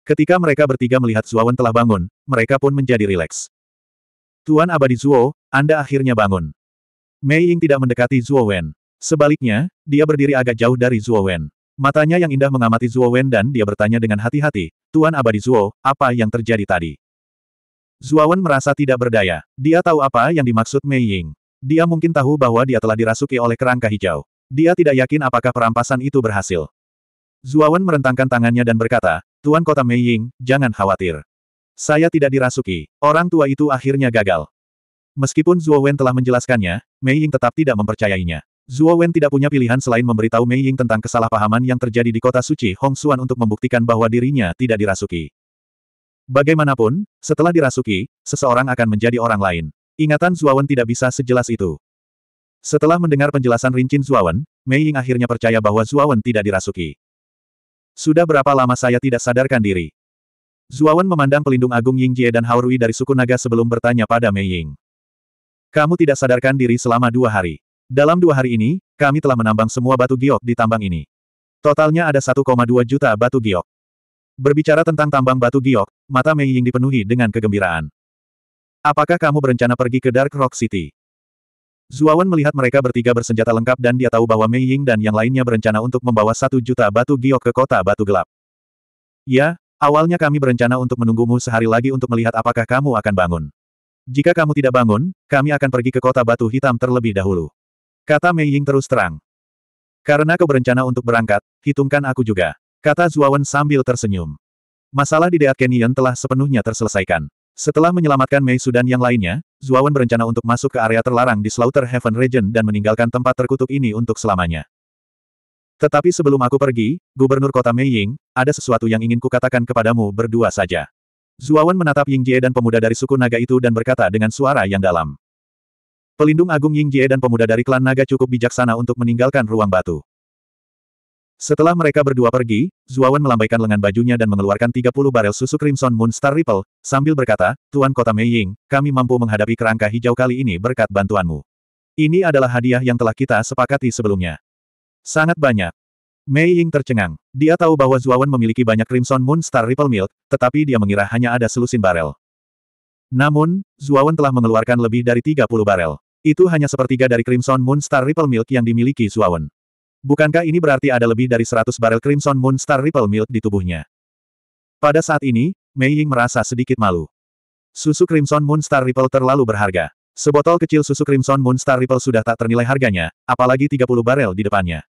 Ketika mereka bertiga melihat Wen telah bangun, mereka pun menjadi rileks. Tuan Abadi Zuo, Anda akhirnya bangun. Mei Ying tidak mendekati Zuo Wen. Sebaliknya, dia berdiri agak jauh dari Zuo Wen. Matanya yang indah mengamati Zuo Wen dan dia bertanya dengan hati-hati, Tuan Abadi Zuo, apa yang terjadi tadi? Zuo Wen merasa tidak berdaya. Dia tahu apa yang dimaksud Mei Ying. Dia mungkin tahu bahwa dia telah dirasuki oleh kerangka hijau. Dia tidak yakin apakah perampasan itu berhasil. Zuawan merentangkan tangannya dan berkata, Tuan Kota Meiying, jangan khawatir. Saya tidak dirasuki. Orang tua itu akhirnya gagal. Meskipun Zuo Wen telah menjelaskannya, Mei Ying tetap tidak mempercayainya. Zuo Wen tidak punya pilihan selain memberitahu Mei Ying tentang kesalahpahaman yang terjadi di kota suci Hong Xuan untuk membuktikan bahwa dirinya tidak dirasuki. Bagaimanapun, setelah dirasuki, seseorang akan menjadi orang lain. Ingatan Wen tidak bisa sejelas itu. Setelah mendengar penjelasan rincin Zuawan, Mei Ying akhirnya percaya bahwa Zuawan tidak dirasuki. Sudah berapa lama saya tidak sadarkan diri? Zuawan memandang pelindung agung Ying Jie dan Haorui dari suku naga sebelum bertanya pada Mei Ying. Kamu tidak sadarkan diri selama dua hari. Dalam dua hari ini, kami telah menambang semua batu giok di tambang ini. Totalnya ada 1,2 juta batu giok. Berbicara tentang tambang batu giok, mata Mei Ying dipenuhi dengan kegembiraan. Apakah kamu berencana pergi ke Dark Rock City? Zuawan melihat mereka bertiga bersenjata lengkap dan dia tahu bahwa Mei Ying dan yang lainnya berencana untuk membawa satu juta batu giok ke kota batu gelap. Ya, awalnya kami berencana untuk menunggumu sehari lagi untuk melihat apakah kamu akan bangun. Jika kamu tidak bangun, kami akan pergi ke kota batu hitam terlebih dahulu. Kata Mei Ying terus terang. Karena kau berencana untuk berangkat, hitungkan aku juga. Kata Zuawan sambil tersenyum. Masalah di Deat Canyon telah sepenuhnya terselesaikan. Setelah menyelamatkan Mei Sudan yang lainnya, Zuawan berencana untuk masuk ke area terlarang di Slaughter Heaven Region dan meninggalkan tempat terkutuk ini untuk selamanya. Tetapi sebelum aku pergi, Gubernur Kota Mei Ying, ada sesuatu yang ingin kukatakan kepadamu berdua saja. Zuawan menatap Ying Jie dan pemuda dari suku naga itu dan berkata dengan suara yang dalam. Pelindung Agung Ying Jie dan pemuda dari klan naga cukup bijaksana untuk meninggalkan ruang batu. Setelah mereka berdua pergi, Zuawan melambaikan lengan bajunya dan mengeluarkan 30 barel susu Crimson Moon Star Ripple, sambil berkata, Tuan Kota Mei Ying, kami mampu menghadapi kerangka hijau kali ini berkat bantuanmu. Ini adalah hadiah yang telah kita sepakati sebelumnya. Sangat banyak. Mei Ying tercengang. Dia tahu bahwa Zuawan memiliki banyak Crimson Moon Star Ripple Milk, tetapi dia mengira hanya ada selusin barel. Namun, Zuawan telah mengeluarkan lebih dari 30 barel. Itu hanya sepertiga dari Crimson Moon Star Ripple Milk yang dimiliki Zuawan. Bukankah ini berarti ada lebih dari 100 barel Crimson Moon Star Ripple Milk di tubuhnya? Pada saat ini, Mei Ying merasa sedikit malu. Susu Crimson Moon Star Ripple terlalu berharga. Sebotol kecil susu Crimson Moon Star Ripple sudah tak ternilai harganya, apalagi 30 barel di depannya.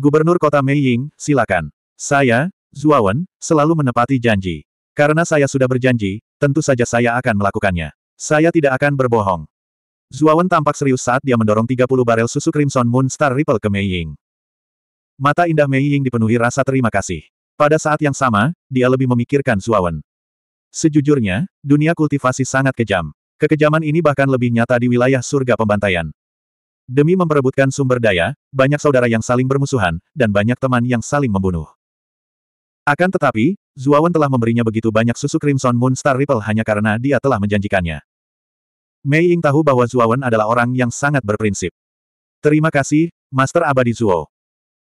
Gubernur kota Mei Ying, silakan. Saya, Zuawan, selalu menepati janji. Karena saya sudah berjanji, tentu saja saya akan melakukannya. Saya tidak akan berbohong. Zuawan tampak serius saat dia mendorong 30 barel susu Crimson Moon Star Ripple ke Mei Ying. Mata indah Mei Ying dipenuhi rasa terima kasih. Pada saat yang sama, dia lebih memikirkan Zuawan. Sejujurnya, dunia kultivasi sangat kejam. Kekejaman ini bahkan lebih nyata di wilayah surga pembantaian. Demi memperebutkan sumber daya, banyak saudara yang saling bermusuhan, dan banyak teman yang saling membunuh. Akan tetapi, Zuawan telah memberinya begitu banyak susu Crimson Moon Star Ripple hanya karena dia telah menjanjikannya. Mei Ying tahu bahwa Wen adalah orang yang sangat berprinsip. Terima kasih, Master Abadi Zuo.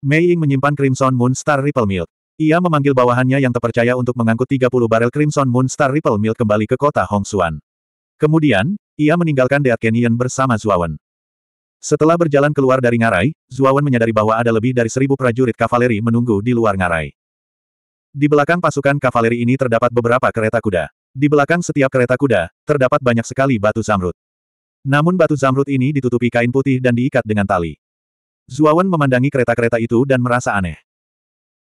Mei Ying menyimpan Crimson Moon Star Ripple Milk. Ia memanggil bawahannya yang terpercaya untuk mengangkut 30 barel Crimson Moon Star Ripple Milk kembali ke kota Hongsuan. Kemudian, ia meninggalkan Deat Canyon bersama Zuawan. Setelah berjalan keluar dari ngarai, Zuawan menyadari bahwa ada lebih dari seribu prajurit kavaleri menunggu di luar ngarai. Di belakang pasukan kavaleri ini terdapat beberapa kereta kuda. Di belakang setiap kereta kuda, terdapat banyak sekali batu zamrud. Namun batu zamrud ini ditutupi kain putih dan diikat dengan tali. Zuawan memandangi kereta-kereta itu dan merasa aneh.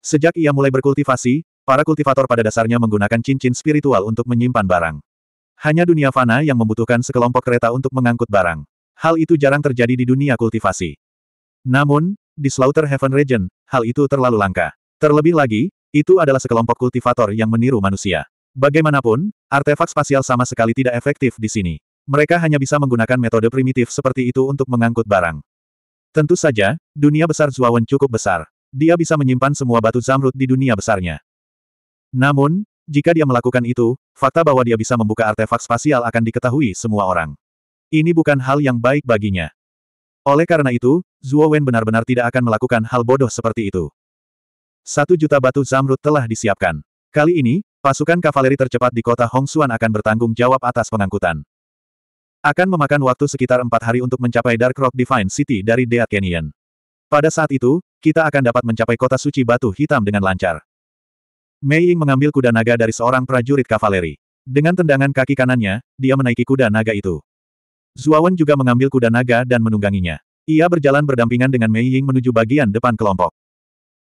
Sejak ia mulai berkultivasi, para kultivator pada dasarnya menggunakan cincin spiritual untuk menyimpan barang. Hanya dunia fana yang membutuhkan sekelompok kereta untuk mengangkut barang. Hal itu jarang terjadi di dunia kultivasi. Namun, di Slaughter Heaven Region, hal itu terlalu langka. Terlebih lagi, itu adalah sekelompok kultivator yang meniru manusia. Bagaimanapun, artefak spasial sama sekali tidak efektif di sini. Mereka hanya bisa menggunakan metode primitif seperti itu untuk mengangkut barang. Tentu saja, dunia besar Zuawan cukup besar. Dia bisa menyimpan semua batu zamrud di dunia besarnya. Namun, jika dia melakukan itu, fakta bahwa dia bisa membuka artefak spasial akan diketahui semua orang. Ini bukan hal yang baik baginya. Oleh karena itu, Zuo Wen benar-benar tidak akan melakukan hal bodoh seperti itu. Satu juta batu zamrud telah disiapkan. Kali ini, Pasukan kavaleri tercepat di kota Hongsuan akan bertanggung jawab atas pengangkutan. Akan memakan waktu sekitar empat hari untuk mencapai Dark Rock Divine City dari Dead Canyon. Pada saat itu, kita akan dapat mencapai kota suci batu hitam dengan lancar. Mei Ying mengambil kuda naga dari seorang prajurit kavaleri. Dengan tendangan kaki kanannya, dia menaiki kuda naga itu. Zuawan juga mengambil kuda naga dan menungganginya. Ia berjalan berdampingan dengan Mei Ying menuju bagian depan kelompok.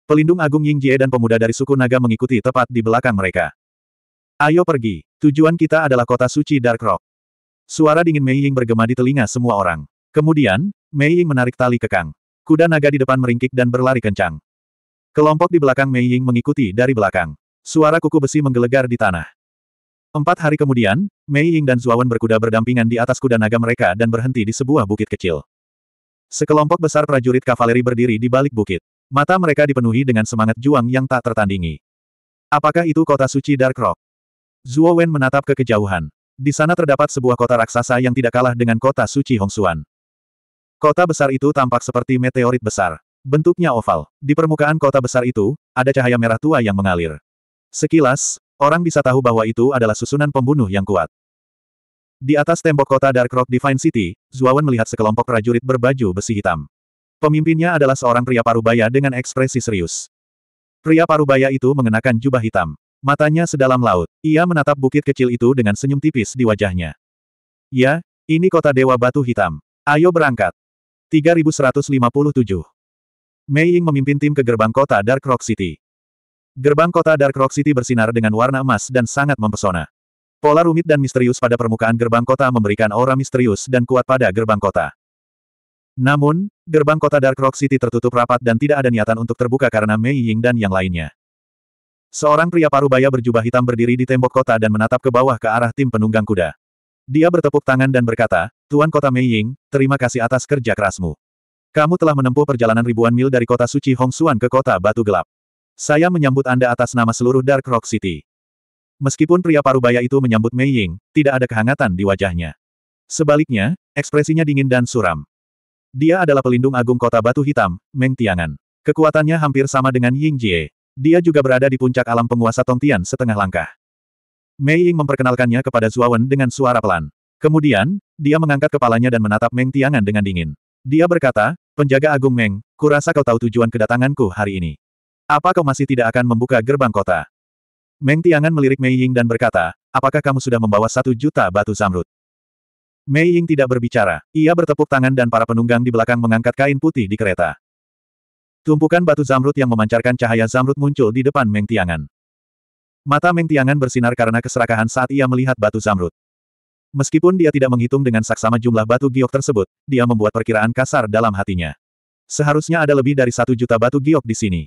Pelindung Agung Ying Jie dan pemuda dari suku naga mengikuti tepat di belakang mereka. Ayo pergi, tujuan kita adalah kota suci Dark Rock. Suara dingin Mei Ying bergema di telinga semua orang. Kemudian, Mei Ying menarik tali kekang. Kuda naga di depan meringkik dan berlari kencang. Kelompok di belakang Mei Ying mengikuti dari belakang. Suara kuku besi menggelegar di tanah. Empat hari kemudian, Mei Ying dan Zuawan berkuda berdampingan di atas kuda naga mereka dan berhenti di sebuah bukit kecil. Sekelompok besar prajurit kavaleri berdiri di balik bukit. Mata mereka dipenuhi dengan semangat juang yang tak tertandingi. Apakah itu kota suci Dark Rock? Zuo Wen menatap ke kejauhan. Di sana terdapat sebuah kota raksasa yang tidak kalah dengan kota suci Hongsuan. Kota besar itu tampak seperti meteorit besar. Bentuknya oval. Di permukaan kota besar itu, ada cahaya merah tua yang mengalir. Sekilas, orang bisa tahu bahwa itu adalah susunan pembunuh yang kuat. Di atas tembok kota Dark Rock Divine City, Wen melihat sekelompok prajurit berbaju besi hitam. Pemimpinnya adalah seorang pria parubaya dengan ekspresi serius. Pria parubaya itu mengenakan jubah hitam. Matanya sedalam laut. Ia menatap bukit kecil itu dengan senyum tipis di wajahnya. Ya, ini kota Dewa Batu Hitam. Ayo berangkat. 3157 Mei Ying memimpin tim ke gerbang kota Dark Rock City. Gerbang kota Dark Rock City bersinar dengan warna emas dan sangat mempesona. Pola rumit dan misterius pada permukaan gerbang kota memberikan aura misterius dan kuat pada gerbang kota. Namun, gerbang kota Dark Rock City tertutup rapat dan tidak ada niatan untuk terbuka karena Mei Ying dan yang lainnya. Seorang pria parubaya berjubah hitam berdiri di tembok kota dan menatap ke bawah ke arah tim penunggang kuda. Dia bertepuk tangan dan berkata, Tuan Kota Meiying, terima kasih atas kerja kerasmu. Kamu telah menempuh perjalanan ribuan mil dari kota suci Hongsuan ke kota Batu Gelap. Saya menyambut Anda atas nama seluruh Dark Rock City. Meskipun pria parubaya itu menyambut Mei Ying, tidak ada kehangatan di wajahnya. Sebaliknya, ekspresinya dingin dan suram. Dia adalah pelindung agung kota batu hitam, Meng Tiangan. Kekuatannya hampir sama dengan Ying Jie. Dia juga berada di puncak alam penguasa Tongtian setengah langkah. Mei Ying memperkenalkannya kepada Zuawan dengan suara pelan. Kemudian, dia mengangkat kepalanya dan menatap Meng Tiangan dengan dingin. Dia berkata, penjaga agung Meng, kurasa kau tahu tujuan kedatanganku hari ini. Apa kau masih tidak akan membuka gerbang kota? Meng Tiangan melirik Mei Ying dan berkata, apakah kamu sudah membawa satu juta batu zamrud? Mei Ying tidak berbicara. Ia bertepuk tangan dan para penunggang di belakang mengangkat kain putih di kereta. Tumpukan batu zamrud yang memancarkan cahaya zamrud muncul di depan Meng Tiangan. Mata Meng Tiangan bersinar karena keserakahan saat ia melihat batu zamrud. Meskipun dia tidak menghitung dengan saksama jumlah batu giok tersebut, dia membuat perkiraan kasar dalam hatinya. Seharusnya ada lebih dari satu juta batu giok di sini.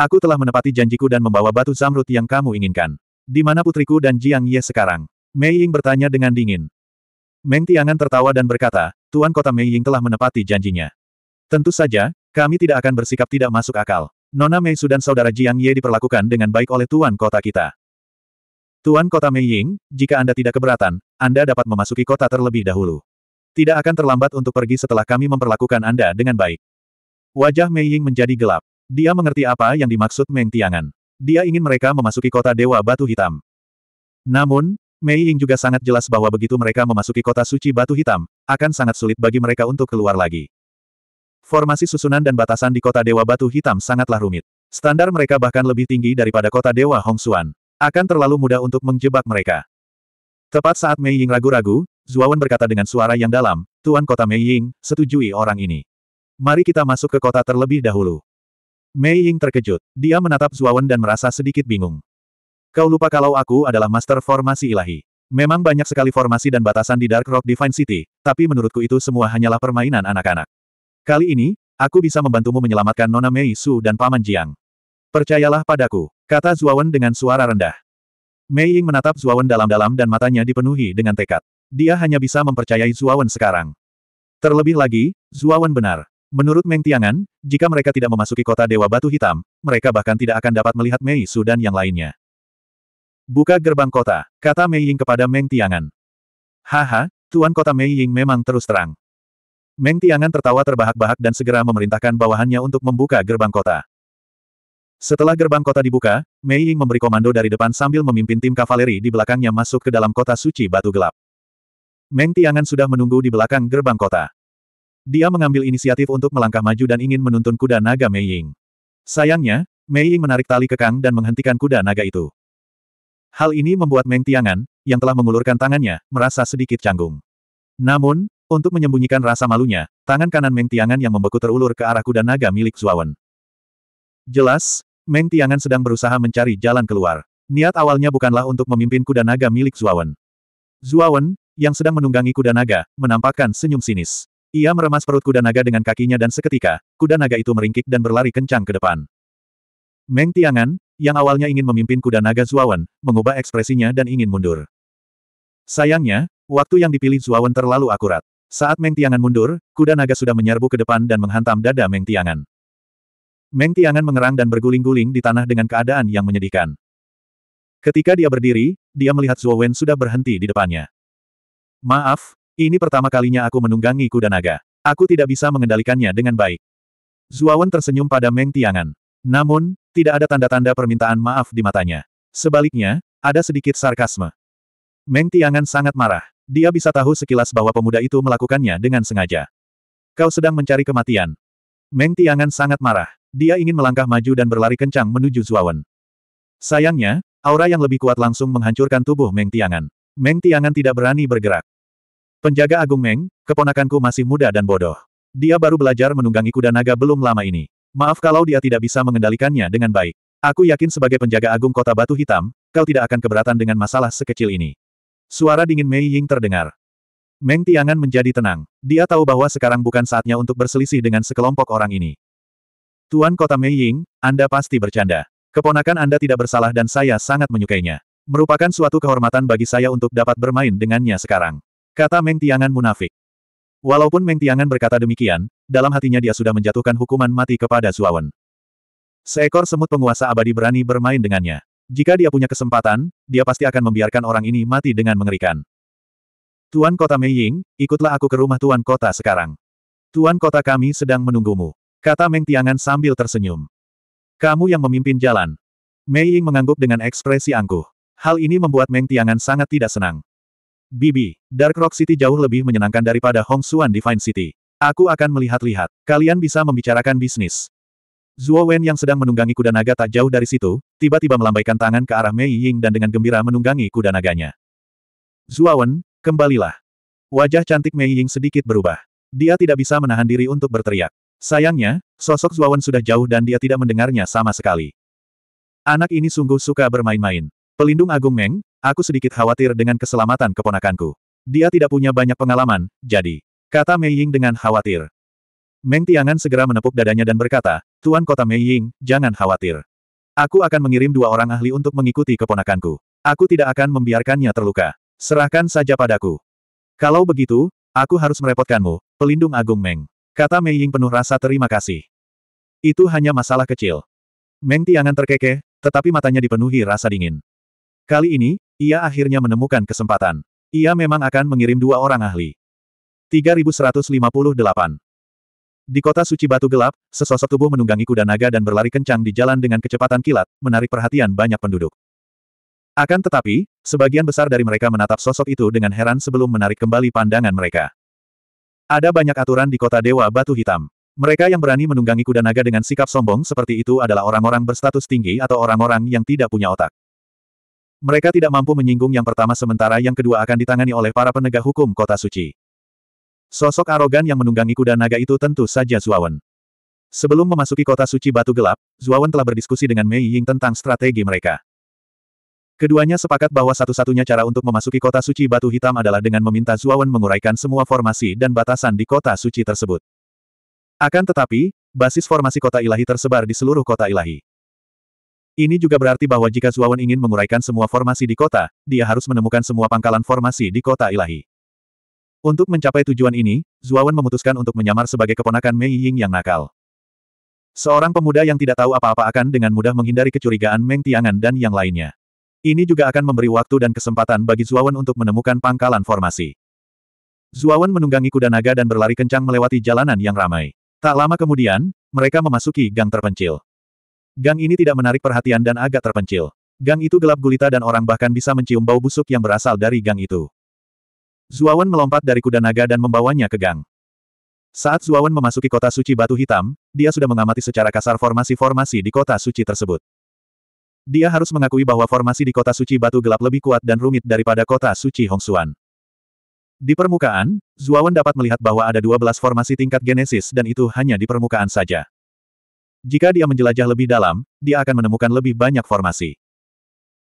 Aku telah menepati janjiku dan membawa batu zamrud yang kamu inginkan. Di mana putriku dan Jiang Ye sekarang? Mei Ying bertanya dengan dingin. Meng Tiangan tertawa dan berkata, Tuan Kota Mei Ying telah menepati janjinya. Tentu saja, kami tidak akan bersikap tidak masuk akal. Nona Mei Su dan saudara Jiang Ye diperlakukan dengan baik oleh Tuan Kota kita. Tuan Kota Mei Ying, jika Anda tidak keberatan, Anda dapat memasuki kota terlebih dahulu. Tidak akan terlambat untuk pergi setelah kami memperlakukan Anda dengan baik. Wajah Mei Ying menjadi gelap. Dia mengerti apa yang dimaksud Meng Tiangan. Dia ingin mereka memasuki kota Dewa Batu Hitam. Namun, Mei Ying juga sangat jelas bahwa begitu mereka memasuki kota suci Batu Hitam, akan sangat sulit bagi mereka untuk keluar lagi. Formasi susunan dan batasan di kota Dewa Batu Hitam sangatlah rumit. Standar mereka bahkan lebih tinggi daripada kota Dewa Hongsuan. Akan terlalu mudah untuk menjebak mereka. Tepat saat Mei Ying ragu-ragu, Zuawan berkata dengan suara yang dalam, Tuan Kota Mei Ying, setujui orang ini. Mari kita masuk ke kota terlebih dahulu. Mei Ying terkejut. Dia menatap Zuawan dan merasa sedikit bingung. Kau lupa kalau aku adalah master formasi ilahi. Memang banyak sekali formasi dan batasan di Dark Rock Divine City, tapi menurutku itu semua hanyalah permainan anak-anak. Kali ini, aku bisa membantumu menyelamatkan Nona Mei Su dan Paman Jiang. Percayalah padaku, kata Zuawan dengan suara rendah. Mei Ying menatap Zuawan dalam-dalam dan matanya dipenuhi dengan tekad. Dia hanya bisa mempercayai Zuawan sekarang. Terlebih lagi, Zuawan benar. Menurut Meng Tiangan, jika mereka tidak memasuki kota Dewa Batu Hitam, mereka bahkan tidak akan dapat melihat Mei Su dan yang lainnya. Buka gerbang kota, kata Mei Ying kepada Meng Tiangan. Haha, Tuan kota Mei Ying memang terus terang. Meng Tiangan tertawa terbahak-bahak dan segera memerintahkan bawahannya untuk membuka gerbang kota. Setelah gerbang kota dibuka, Mei Ying memberi komando dari depan sambil memimpin tim kavaleri di belakangnya masuk ke dalam kota suci batu gelap. Meng Tiangan sudah menunggu di belakang gerbang kota. Dia mengambil inisiatif untuk melangkah maju dan ingin menuntun kuda naga Mei Ying. Sayangnya, Mei Ying menarik tali kekang dan menghentikan kuda naga itu. Hal ini membuat Meng Tiangan, yang telah mengulurkan tangannya, merasa sedikit canggung. Namun, untuk menyembunyikan rasa malunya, tangan kanan Meng Tiangan yang membeku terulur ke arah kuda naga milik Zuawan. Jelas, Meng Tiangan sedang berusaha mencari jalan keluar. Niat awalnya bukanlah untuk memimpin kuda naga milik Zuawan. Zuawan, yang sedang menunggangi kuda naga, menampakkan senyum sinis. Ia meremas perut kuda naga dengan kakinya dan seketika, kuda naga itu meringkik dan berlari kencang ke depan. Meng Tiangan, yang awalnya ingin memimpin kuda naga Zuawan, mengubah ekspresinya dan ingin mundur. Sayangnya, waktu yang dipilih Zuawan terlalu akurat. Saat Meng Tiangan mundur, kuda naga sudah menyerbu ke depan dan menghantam dada Meng Tiangan. Meng Tiangan mengerang dan berguling-guling di tanah dengan keadaan yang menyedihkan. Ketika dia berdiri, dia melihat Zuo Wen sudah berhenti di depannya. Maaf, ini pertama kalinya aku menunggangi kuda naga. Aku tidak bisa mengendalikannya dengan baik. Zuo Wen tersenyum pada Meng Tiangan. Namun, tidak ada tanda-tanda permintaan maaf di matanya. Sebaliknya, ada sedikit sarkasme. Meng Tiangan sangat marah. Dia bisa tahu sekilas bahwa pemuda itu melakukannya dengan sengaja. Kau sedang mencari kematian. Meng Tiangan sangat marah. Dia ingin melangkah maju dan berlari kencang menuju Zuawan. Sayangnya, aura yang lebih kuat langsung menghancurkan tubuh Meng Tiangan. Meng Tiangan tidak berani bergerak. Penjaga Agung Meng, keponakanku masih muda dan bodoh. Dia baru belajar menunggangi kuda naga belum lama ini. Maaf kalau dia tidak bisa mengendalikannya dengan baik. Aku yakin sebagai penjaga agung kota batu hitam, kau tidak akan keberatan dengan masalah sekecil ini. Suara dingin Mei Ying terdengar. Meng Tiangan menjadi tenang. Dia tahu bahwa sekarang bukan saatnya untuk berselisih dengan sekelompok orang ini. Tuan Kota Mei Ying, Anda pasti bercanda. Keponakan Anda tidak bersalah dan saya sangat menyukainya. Merupakan suatu kehormatan bagi saya untuk dapat bermain dengannya sekarang. Kata Meng Tiangan munafik. Walaupun Meng Tiangan berkata demikian, dalam hatinya dia sudah menjatuhkan hukuman mati kepada Zuawan. Seekor semut penguasa abadi berani bermain dengannya. Jika dia punya kesempatan, dia pasti akan membiarkan orang ini mati dengan mengerikan. Tuan Kota Mei Ying, ikutlah aku ke rumah Tuan Kota sekarang. Tuan Kota kami sedang menunggumu. Kata Meng Tiangan sambil tersenyum. Kamu yang memimpin jalan. Mei Ying mengangguk dengan ekspresi angkuh. Hal ini membuat Meng Tiangan sangat tidak senang. Bibi, Dark Rock City jauh lebih menyenangkan daripada Hong Suan Divine City. Aku akan melihat-lihat. Kalian bisa membicarakan bisnis. Zuo Wen yang sedang menunggangi kuda naga tak jauh dari situ, tiba-tiba melambaikan tangan ke arah Mei Ying dan dengan gembira menunggangi kuda naganya. Zuo Wen, kembalilah. Wajah cantik Mei Ying sedikit berubah. Dia tidak bisa menahan diri untuk berteriak. Sayangnya, sosok Zuo Wen sudah jauh dan dia tidak mendengarnya sama sekali. Anak ini sungguh suka bermain-main. Pelindung Agung Meng, aku sedikit khawatir dengan keselamatan keponakanku. Dia tidak punya banyak pengalaman, jadi, kata Mei Ying dengan khawatir. Meng Tiangan segera menepuk dadanya dan berkata, Tuan Kota Meiying, jangan khawatir. Aku akan mengirim dua orang ahli untuk mengikuti keponakanku. Aku tidak akan membiarkannya terluka. Serahkan saja padaku. Kalau begitu, aku harus merepotkanmu, pelindung agung Meng. Kata Meiying penuh rasa terima kasih. Itu hanya masalah kecil. Meng Tiangan terkekeh, tetapi matanya dipenuhi rasa dingin. Kali ini, ia akhirnya menemukan kesempatan. Ia memang akan mengirim dua orang ahli. 3158 di kota suci batu gelap, sesosok tubuh menunggangi kuda naga dan berlari kencang di jalan dengan kecepatan kilat, menarik perhatian banyak penduduk. Akan tetapi, sebagian besar dari mereka menatap sosok itu dengan heran sebelum menarik kembali pandangan mereka. Ada banyak aturan di kota Dewa Batu Hitam. Mereka yang berani menunggangi kuda naga dengan sikap sombong seperti itu adalah orang-orang berstatus tinggi atau orang-orang yang tidak punya otak. Mereka tidak mampu menyinggung yang pertama sementara yang kedua akan ditangani oleh para penegak hukum kota suci. Sosok arogan yang menunggangi kuda naga itu tentu saja Zuawan. Sebelum memasuki kota suci batu gelap, Zuawan telah berdiskusi dengan Mei Ying tentang strategi mereka. Keduanya sepakat bahwa satu-satunya cara untuk memasuki kota suci batu hitam adalah dengan meminta Zuawan menguraikan semua formasi dan batasan di kota suci tersebut. Akan tetapi, basis formasi kota ilahi tersebar di seluruh kota ilahi. Ini juga berarti bahwa jika Zuawan ingin menguraikan semua formasi di kota, dia harus menemukan semua pangkalan formasi di kota ilahi. Untuk mencapai tujuan ini, Zuawan memutuskan untuk menyamar sebagai keponakan Mei Ying yang nakal. Seorang pemuda yang tidak tahu apa-apa akan dengan mudah menghindari kecurigaan Meng Tiangan dan yang lainnya. Ini juga akan memberi waktu dan kesempatan bagi Zuawan untuk menemukan pangkalan formasi. Zuawan menunggangi kuda naga dan berlari kencang melewati jalanan yang ramai. Tak lama kemudian, mereka memasuki gang terpencil. Gang ini tidak menarik perhatian dan agak terpencil. Gang itu gelap gulita dan orang bahkan bisa mencium bau busuk yang berasal dari gang itu. Zuawan melompat dari kuda naga dan membawanya ke gang. Saat Zuawan memasuki kota suci batu hitam, dia sudah mengamati secara kasar formasi-formasi di kota suci tersebut. Dia harus mengakui bahwa formasi di kota suci batu gelap lebih kuat dan rumit daripada kota suci Hongsuan. Di permukaan, Zuawan dapat melihat bahwa ada 12 formasi tingkat genesis dan itu hanya di permukaan saja. Jika dia menjelajah lebih dalam, dia akan menemukan lebih banyak formasi.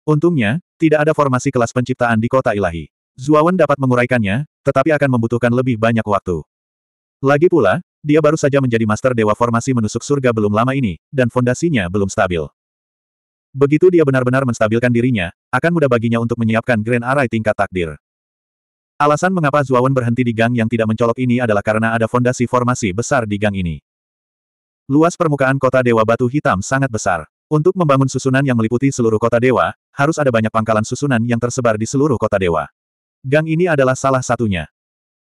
Untungnya, tidak ada formasi kelas penciptaan di kota ilahi. Zuawan dapat menguraikannya, tetapi akan membutuhkan lebih banyak waktu. Lagi pula, dia baru saja menjadi master dewa formasi menusuk surga belum lama ini, dan fondasinya belum stabil. Begitu dia benar-benar menstabilkan dirinya, akan mudah baginya untuk menyiapkan Grand Array tingkat takdir. Alasan mengapa Zuawan berhenti di gang yang tidak mencolok ini adalah karena ada fondasi formasi besar di gang ini. Luas permukaan kota Dewa Batu Hitam sangat besar. Untuk membangun susunan yang meliputi seluruh kota dewa, harus ada banyak pangkalan susunan yang tersebar di seluruh kota dewa. Gang ini adalah salah satunya.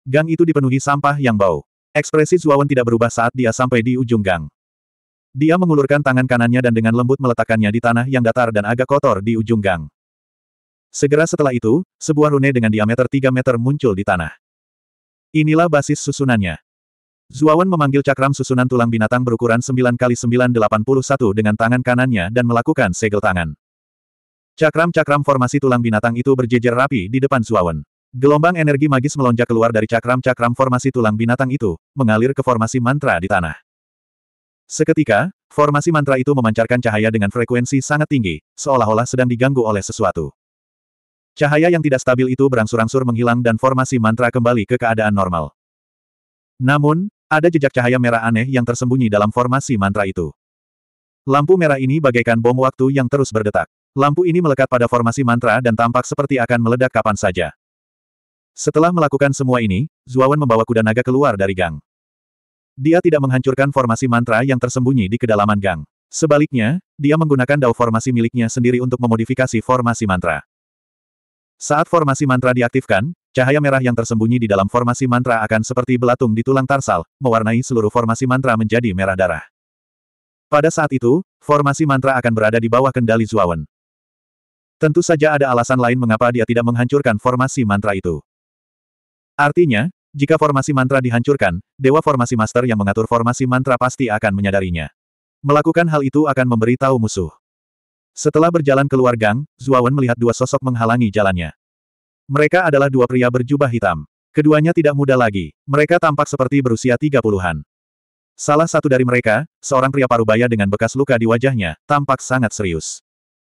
Gang itu dipenuhi sampah yang bau. Ekspresi Zuawan tidak berubah saat dia sampai di ujung gang. Dia mengulurkan tangan kanannya dan dengan lembut meletakkannya di tanah yang datar dan agak kotor di ujung gang. Segera setelah itu, sebuah rune dengan diameter 3 meter muncul di tanah. Inilah basis susunannya. Zuawan memanggil cakram susunan tulang binatang berukuran 9x981 dengan tangan kanannya dan melakukan segel tangan. Cakram-cakram formasi tulang binatang itu berjejer rapi di depan Zuawan. Gelombang energi magis melonjak keluar dari cakram-cakram formasi tulang binatang itu, mengalir ke formasi mantra di tanah. Seketika, formasi mantra itu memancarkan cahaya dengan frekuensi sangat tinggi, seolah-olah sedang diganggu oleh sesuatu. Cahaya yang tidak stabil itu berangsur-angsur menghilang dan formasi mantra kembali ke keadaan normal. Namun, ada jejak cahaya merah aneh yang tersembunyi dalam formasi mantra itu. Lampu merah ini bagaikan bom waktu yang terus berdetak. Lampu ini melekat pada formasi mantra dan tampak seperti akan meledak kapan saja. Setelah melakukan semua ini, Zuawan membawa kuda naga keluar dari gang. Dia tidak menghancurkan formasi mantra yang tersembunyi di kedalaman gang. Sebaliknya, dia menggunakan dao formasi miliknya sendiri untuk memodifikasi formasi mantra. Saat formasi mantra diaktifkan, cahaya merah yang tersembunyi di dalam formasi mantra akan seperti belatung di tulang tarsal, mewarnai seluruh formasi mantra menjadi merah darah. Pada saat itu, formasi mantra akan berada di bawah kendali Zuawan. Tentu saja ada alasan lain mengapa dia tidak menghancurkan formasi mantra itu. Artinya, jika formasi mantra dihancurkan, Dewa Formasi Master yang mengatur formasi mantra pasti akan menyadarinya. Melakukan hal itu akan memberi tahu musuh. Setelah berjalan keluar gang, Zuawan melihat dua sosok menghalangi jalannya. Mereka adalah dua pria berjubah hitam. Keduanya tidak muda lagi, mereka tampak seperti berusia tiga puluhan. Salah satu dari mereka, seorang pria parubaya dengan bekas luka di wajahnya, tampak sangat serius.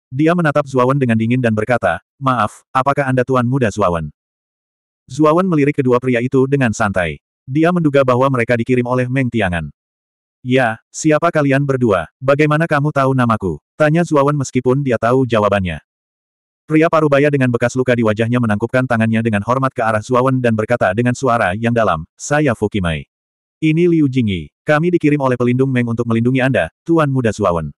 Dia menatap Zuawan dengan dingin dan berkata, Maaf, apakah Anda Tuan Muda Zuawan? Zuawan melirik kedua pria itu dengan santai. Dia menduga bahwa mereka dikirim oleh Meng Tiangan. Ya, siapa kalian berdua? Bagaimana kamu tahu namaku? Tanya Zuawan meskipun dia tahu jawabannya. Pria parubaya dengan bekas luka di wajahnya menangkupkan tangannya dengan hormat ke arah Zuawan dan berkata dengan suara yang dalam, Saya Fukimai. Ini Liu Jingyi. Kami dikirim oleh pelindung Meng untuk melindungi Anda, Tuan Muda Zuawan.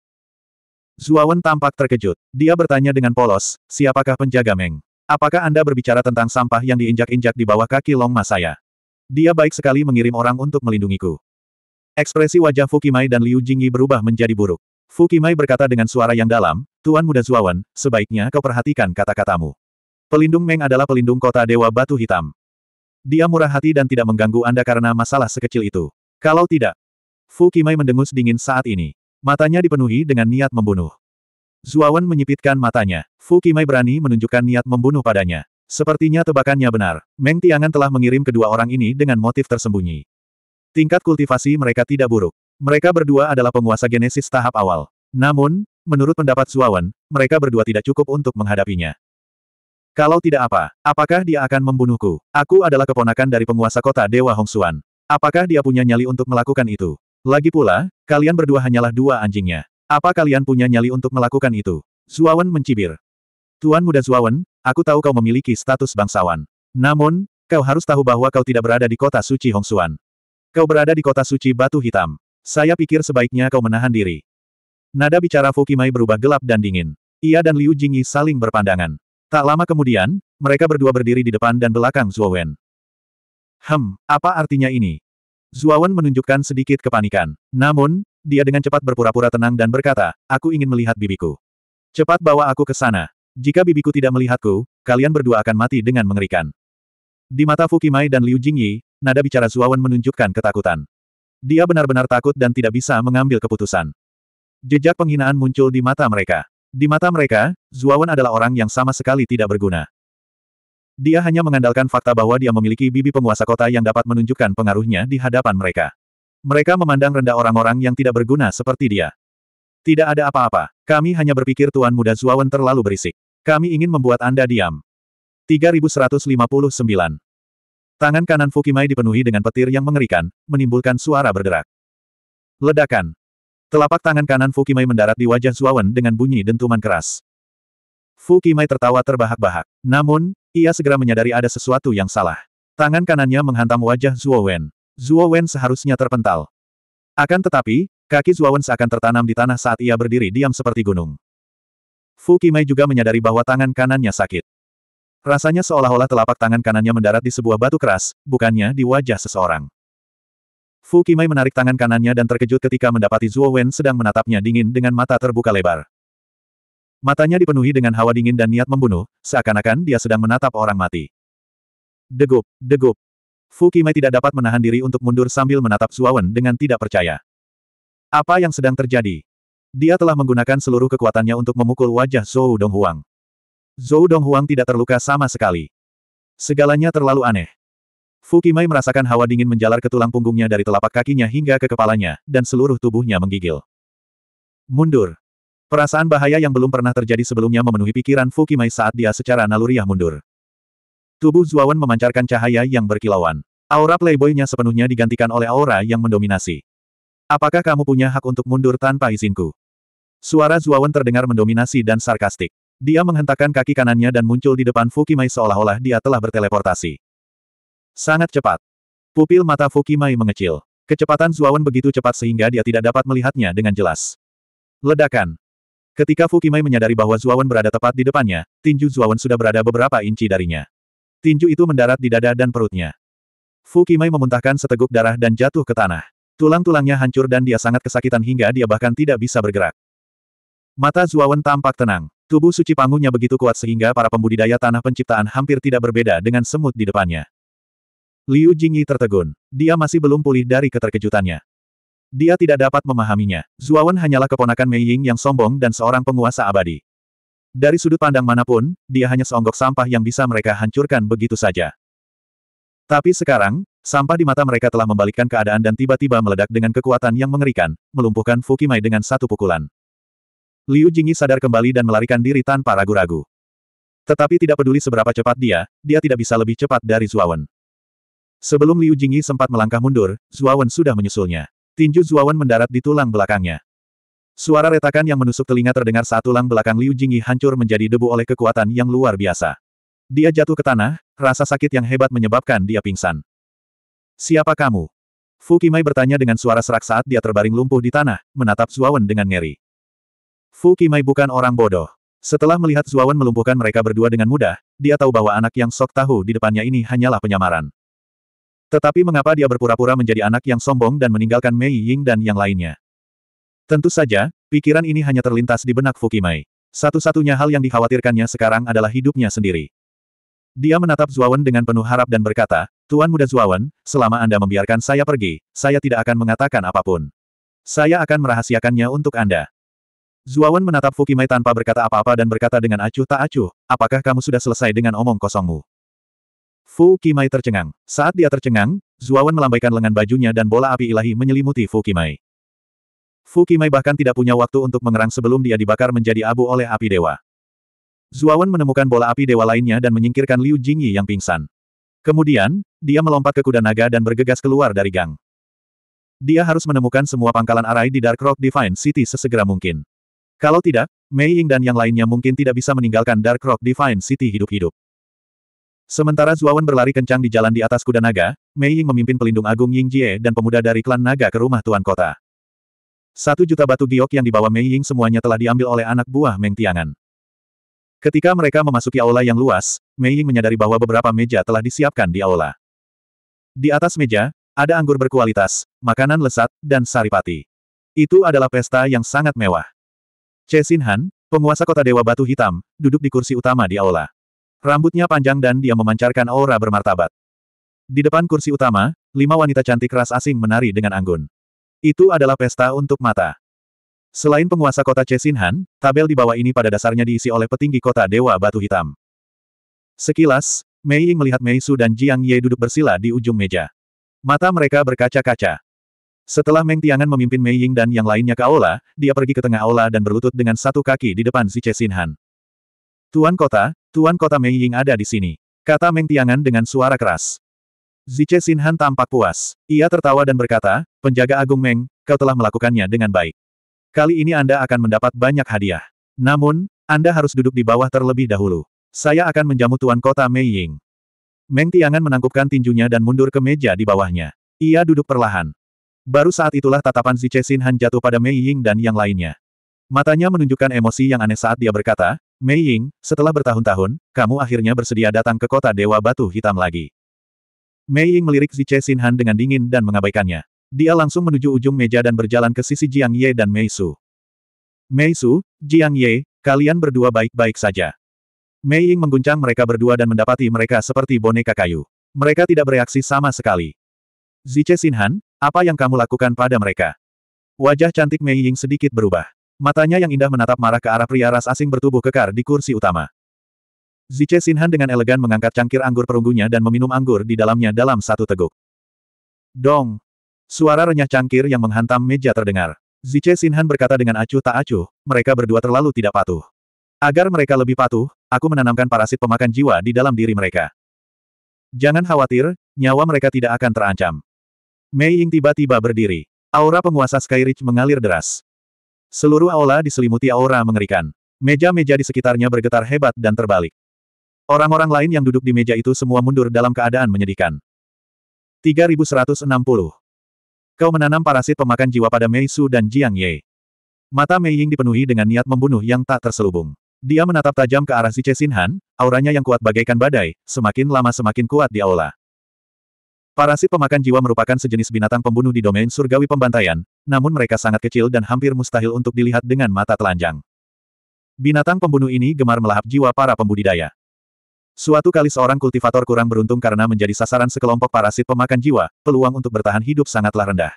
Zuawan tampak terkejut. Dia bertanya dengan polos, siapakah penjaga Meng? Apakah Anda berbicara tentang sampah yang diinjak-injak di bawah kaki Long Ma saya? Dia baik sekali mengirim orang untuk melindungiku. Ekspresi wajah Fukimai dan Liu Jingyi berubah menjadi buruk. Fukimai berkata dengan suara yang dalam, Tuan Muda Zuawan, sebaiknya kau perhatikan kata-katamu. Pelindung Meng adalah pelindung kota Dewa Batu Hitam. Dia murah hati dan tidak mengganggu Anda karena masalah sekecil itu. Kalau tidak, Fu mendengus dingin saat ini. Matanya dipenuhi dengan niat membunuh. Zuawan menyipitkan matanya. Fu Kimai berani menunjukkan niat membunuh padanya. Sepertinya tebakannya benar. Meng Tiangan telah mengirim kedua orang ini dengan motif tersembunyi. Tingkat kultivasi mereka tidak buruk. Mereka berdua adalah penguasa genesis tahap awal. Namun, menurut pendapat Zuawan, mereka berdua tidak cukup untuk menghadapinya. Kalau tidak apa, apakah dia akan membunuhku? Aku adalah keponakan dari penguasa kota Dewa Hongsuan. Apakah dia punya nyali untuk melakukan itu? Lagi pula, kalian berdua hanyalah dua anjingnya. Apa kalian punya nyali untuk melakukan itu? Zuawan mencibir. Tuan muda Zuawan, aku tahu kau memiliki status bangsawan. Namun, kau harus tahu bahwa kau tidak berada di kota suci Hongsuan. Kau berada di kota suci Batu Hitam. Saya pikir sebaiknya kau menahan diri. Nada bicara Fukimai berubah gelap dan dingin. Ia dan Liu Jingyi saling berpandangan. Tak lama kemudian, mereka berdua berdiri di depan dan belakang Zuowen. Hem, apa artinya ini? Zuawan menunjukkan sedikit kepanikan. Namun, dia dengan cepat berpura-pura tenang dan berkata, aku ingin melihat bibiku. Cepat bawa aku ke sana. Jika bibiku tidak melihatku, kalian berdua akan mati dengan mengerikan. Di mata Fukimai dan Liu Jingyi, nada bicara Zuawan menunjukkan ketakutan. Dia benar-benar takut dan tidak bisa mengambil keputusan. Jejak penghinaan muncul di mata mereka. Di mata mereka, Zuawan adalah orang yang sama sekali tidak berguna. Dia hanya mengandalkan fakta bahwa dia memiliki bibi penguasa kota yang dapat menunjukkan pengaruhnya di hadapan mereka. Mereka memandang rendah orang-orang yang tidak berguna seperti dia. Tidak ada apa-apa. Kami hanya berpikir Tuan Muda Zuawan terlalu berisik. Kami ingin membuat Anda diam. 3159. Tangan kanan Fukimai dipenuhi dengan petir yang mengerikan, menimbulkan suara berderak. Ledakan. Telapak tangan kanan Fukimai mendarat di wajah Zuawan dengan bunyi dentuman keras. Fukimai tertawa terbahak-bahak. Namun, ia segera menyadari ada sesuatu yang salah. Tangan kanannya menghantam wajah Zuawan. Zuo Wen seharusnya terpental. Akan tetapi, kaki Zuo Wen seakan tertanam di tanah saat ia berdiri diam seperti gunung. Fu Qimei juga menyadari bahwa tangan kanannya sakit. Rasanya seolah-olah telapak tangan kanannya mendarat di sebuah batu keras, bukannya di wajah seseorang. Fu Qimei menarik tangan kanannya dan terkejut ketika mendapati Zuo Wen sedang menatapnya dingin dengan mata terbuka lebar. Matanya dipenuhi dengan hawa dingin dan niat membunuh, seakan-akan dia sedang menatap orang mati. Degup, degup, Fu Kimai tidak dapat menahan diri untuk mundur sambil menatap Suawan dengan tidak percaya. Apa yang sedang terjadi? Dia telah menggunakan seluruh kekuatannya untuk memukul wajah Zhou Donghuang. Zhou Donghuang tidak terluka sama sekali. Segalanya terlalu aneh. Fu Kimai merasakan hawa dingin menjalar ke tulang punggungnya dari telapak kakinya hingga ke kepalanya, dan seluruh tubuhnya menggigil. Mundur. Perasaan bahaya yang belum pernah terjadi sebelumnya memenuhi pikiran Fu Kimai saat dia secara naluriah mundur. Tubuh Zuawan memancarkan cahaya yang berkilauan. Aura playboynya sepenuhnya digantikan oleh aura yang mendominasi. Apakah kamu punya hak untuk mundur tanpa izinku? Suara Zuawan terdengar mendominasi dan sarkastik. Dia menghentakkan kaki kanannya dan muncul di depan Fukimai seolah-olah dia telah berteleportasi. Sangat cepat. Pupil mata Fukimai mengecil. Kecepatan Zuawan begitu cepat sehingga dia tidak dapat melihatnya dengan jelas. Ledakan. Ketika Fukimai menyadari bahwa Zuawan berada tepat di depannya, tinju Zuawan sudah berada beberapa inci darinya. Tinju itu mendarat di dada dan perutnya. Fu Kimai memuntahkan seteguk darah dan jatuh ke tanah. Tulang-tulangnya hancur dan dia sangat kesakitan hingga dia bahkan tidak bisa bergerak. Mata Zuawan tampak tenang. Tubuh suci panggungnya begitu kuat sehingga para pembudidaya tanah penciptaan hampir tidak berbeda dengan semut di depannya. Liu Jingyi tertegun. Dia masih belum pulih dari keterkejutannya. Dia tidak dapat memahaminya. Zuawan hanyalah keponakan Mei Ying yang sombong dan seorang penguasa abadi. Dari sudut pandang manapun, dia hanya seonggok sampah yang bisa mereka hancurkan begitu saja. Tapi sekarang, sampah di mata mereka telah membalikkan keadaan dan tiba-tiba meledak dengan kekuatan yang mengerikan, melumpuhkan Fukimai dengan satu pukulan. Liu Jingyi sadar kembali dan melarikan diri tanpa ragu-ragu. Tetapi tidak peduli seberapa cepat dia, dia tidak bisa lebih cepat dari Zuawan. Sebelum Liu Jingyi sempat melangkah mundur, Zuawan sudah menyusulnya. Tinju Zuawan mendarat di tulang belakangnya. Suara retakan yang menusuk telinga terdengar saat tulang belakang Liu Jingyi hancur menjadi debu oleh kekuatan yang luar biasa. Dia jatuh ke tanah, rasa sakit yang hebat menyebabkan dia pingsan. Siapa kamu? Fu Qimai bertanya dengan suara serak saat dia terbaring lumpuh di tanah, menatap Zuawan dengan ngeri. Fu Qimai bukan orang bodoh. Setelah melihat Zuawan melumpuhkan mereka berdua dengan mudah, dia tahu bahwa anak yang sok tahu di depannya ini hanyalah penyamaran. Tetapi mengapa dia berpura-pura menjadi anak yang sombong dan meninggalkan Mei Ying dan yang lainnya? Tentu saja, pikiran ini hanya terlintas di benak Fukimai. Satu-satunya hal yang dikhawatirkannya sekarang adalah hidupnya sendiri. Dia menatap Zuawan dengan penuh harap dan berkata, Tuan Muda Zuawan, selama Anda membiarkan saya pergi, saya tidak akan mengatakan apapun. Saya akan merahasiakannya untuk Anda. Zuawan menatap Fukimai tanpa berkata apa-apa dan berkata dengan acuh tak acuh, apakah kamu sudah selesai dengan omong kosongmu? Fukimai tercengang. Saat dia tercengang, Zuawan melambaikan lengan bajunya dan bola api ilahi menyelimuti Fukimai. Fukimai bahkan tidak punya waktu untuk mengerang sebelum dia dibakar menjadi abu oleh api dewa. Zuawan menemukan bola api dewa lainnya dan menyingkirkan Liu Jingyi yang pingsan. Kemudian, dia melompat ke kuda naga dan bergegas keluar dari gang. Dia harus menemukan semua pangkalan arai di Dark Rock Divine City sesegera mungkin. Kalau tidak, Mei Ying dan yang lainnya mungkin tidak bisa meninggalkan Dark Rock Divine City hidup-hidup. Sementara Zuawan berlari kencang di jalan di atas kuda naga, Mei Ying memimpin pelindung agung Ying Jie dan pemuda dari klan naga ke rumah tuan kota. Satu juta batu giok yang dibawa Mei Ying semuanya telah diambil oleh anak buah Meng Tiangan. Ketika mereka memasuki aula yang luas, Mei Ying menyadari bahwa beberapa meja telah disiapkan di aula. Di atas meja, ada anggur berkualitas, makanan lesat, dan saripati. Itu adalah pesta yang sangat mewah. Che Sin Han, penguasa kota Dewa Batu Hitam, duduk di kursi utama di aula. Rambutnya panjang dan dia memancarkan aura bermartabat. Di depan kursi utama, lima wanita cantik ras asing menari dengan anggun. Itu adalah pesta untuk mata. Selain penguasa kota Chesinhan, tabel di bawah ini pada dasarnya diisi oleh petinggi kota Dewa Batu Hitam. Sekilas, Mei Ying melihat Mei Su dan Jiang Ye duduk bersila di ujung meja. Mata mereka berkaca-kaca. Setelah Meng Tiangan memimpin Mei Ying dan yang lainnya ke aula, dia pergi ke tengah aula dan berlutut dengan satu kaki di depan si Chesinhan. Tuan kota, tuan kota Mei Ying ada di sini. Kata Meng Tiangan dengan suara keras. Zi Chesinhan tampak puas. Ia tertawa dan berkata, Penjaga Agung Meng, kau telah melakukannya dengan baik. Kali ini Anda akan mendapat banyak hadiah. Namun, Anda harus duduk di bawah terlebih dahulu. Saya akan menjamu Tuan Kota Mei Ying. Meng Tiangan menangkupkan tinjunya dan mundur ke meja di bawahnya. Ia duduk perlahan. Baru saat itulah tatapan Si Xin Han jatuh pada Mei Ying dan yang lainnya. Matanya menunjukkan emosi yang aneh saat dia berkata, Mei Ying, setelah bertahun-tahun, kamu akhirnya bersedia datang ke kota Dewa Batu Hitam lagi. Mei Ying melirik Ziche Xin Han dengan dingin dan mengabaikannya. Dia langsung menuju ujung meja dan berjalan ke sisi Jiang Ye dan Mei Su. Mei Su, Jiang Ye, kalian berdua baik-baik saja. Mei Ying mengguncang mereka berdua dan mendapati mereka seperti boneka kayu. Mereka tidak bereaksi sama sekali. Zice Sinhan, apa yang kamu lakukan pada mereka? Wajah cantik Mei Ying sedikit berubah. Matanya yang indah menatap marah ke arah pria ras asing bertubuh kekar di kursi utama. Zice Sinhan dengan elegan mengangkat cangkir anggur perunggunya dan meminum anggur di dalamnya dalam satu teguk. Dong, Suara renyah cangkir yang menghantam meja terdengar. Zice Sinhan berkata dengan acuh tak acuh, mereka berdua terlalu tidak patuh. Agar mereka lebih patuh, aku menanamkan parasit pemakan jiwa di dalam diri mereka. Jangan khawatir, nyawa mereka tidak akan terancam. Mei Ying tiba-tiba berdiri. Aura penguasa Skyridge mengalir deras. Seluruh aula diselimuti aura mengerikan. Meja-meja di sekitarnya bergetar hebat dan terbalik. Orang-orang lain yang duduk di meja itu semua mundur dalam keadaan menyedihkan. 3160 Kau menanam parasit pemakan jiwa pada Mei Su dan Jiang Ye. Mata Mei Ying dipenuhi dengan niat membunuh yang tak terselubung. Dia menatap tajam ke arah si Ziche Han, auranya yang kuat bagaikan badai, semakin lama semakin kuat di aula. Parasit pemakan jiwa merupakan sejenis binatang pembunuh di domain surgawi pembantaian, namun mereka sangat kecil dan hampir mustahil untuk dilihat dengan mata telanjang. Binatang pembunuh ini gemar melahap jiwa para pembudidaya. Suatu kali seorang kultivator kurang beruntung karena menjadi sasaran sekelompok parasit pemakan jiwa, peluang untuk bertahan hidup sangatlah rendah.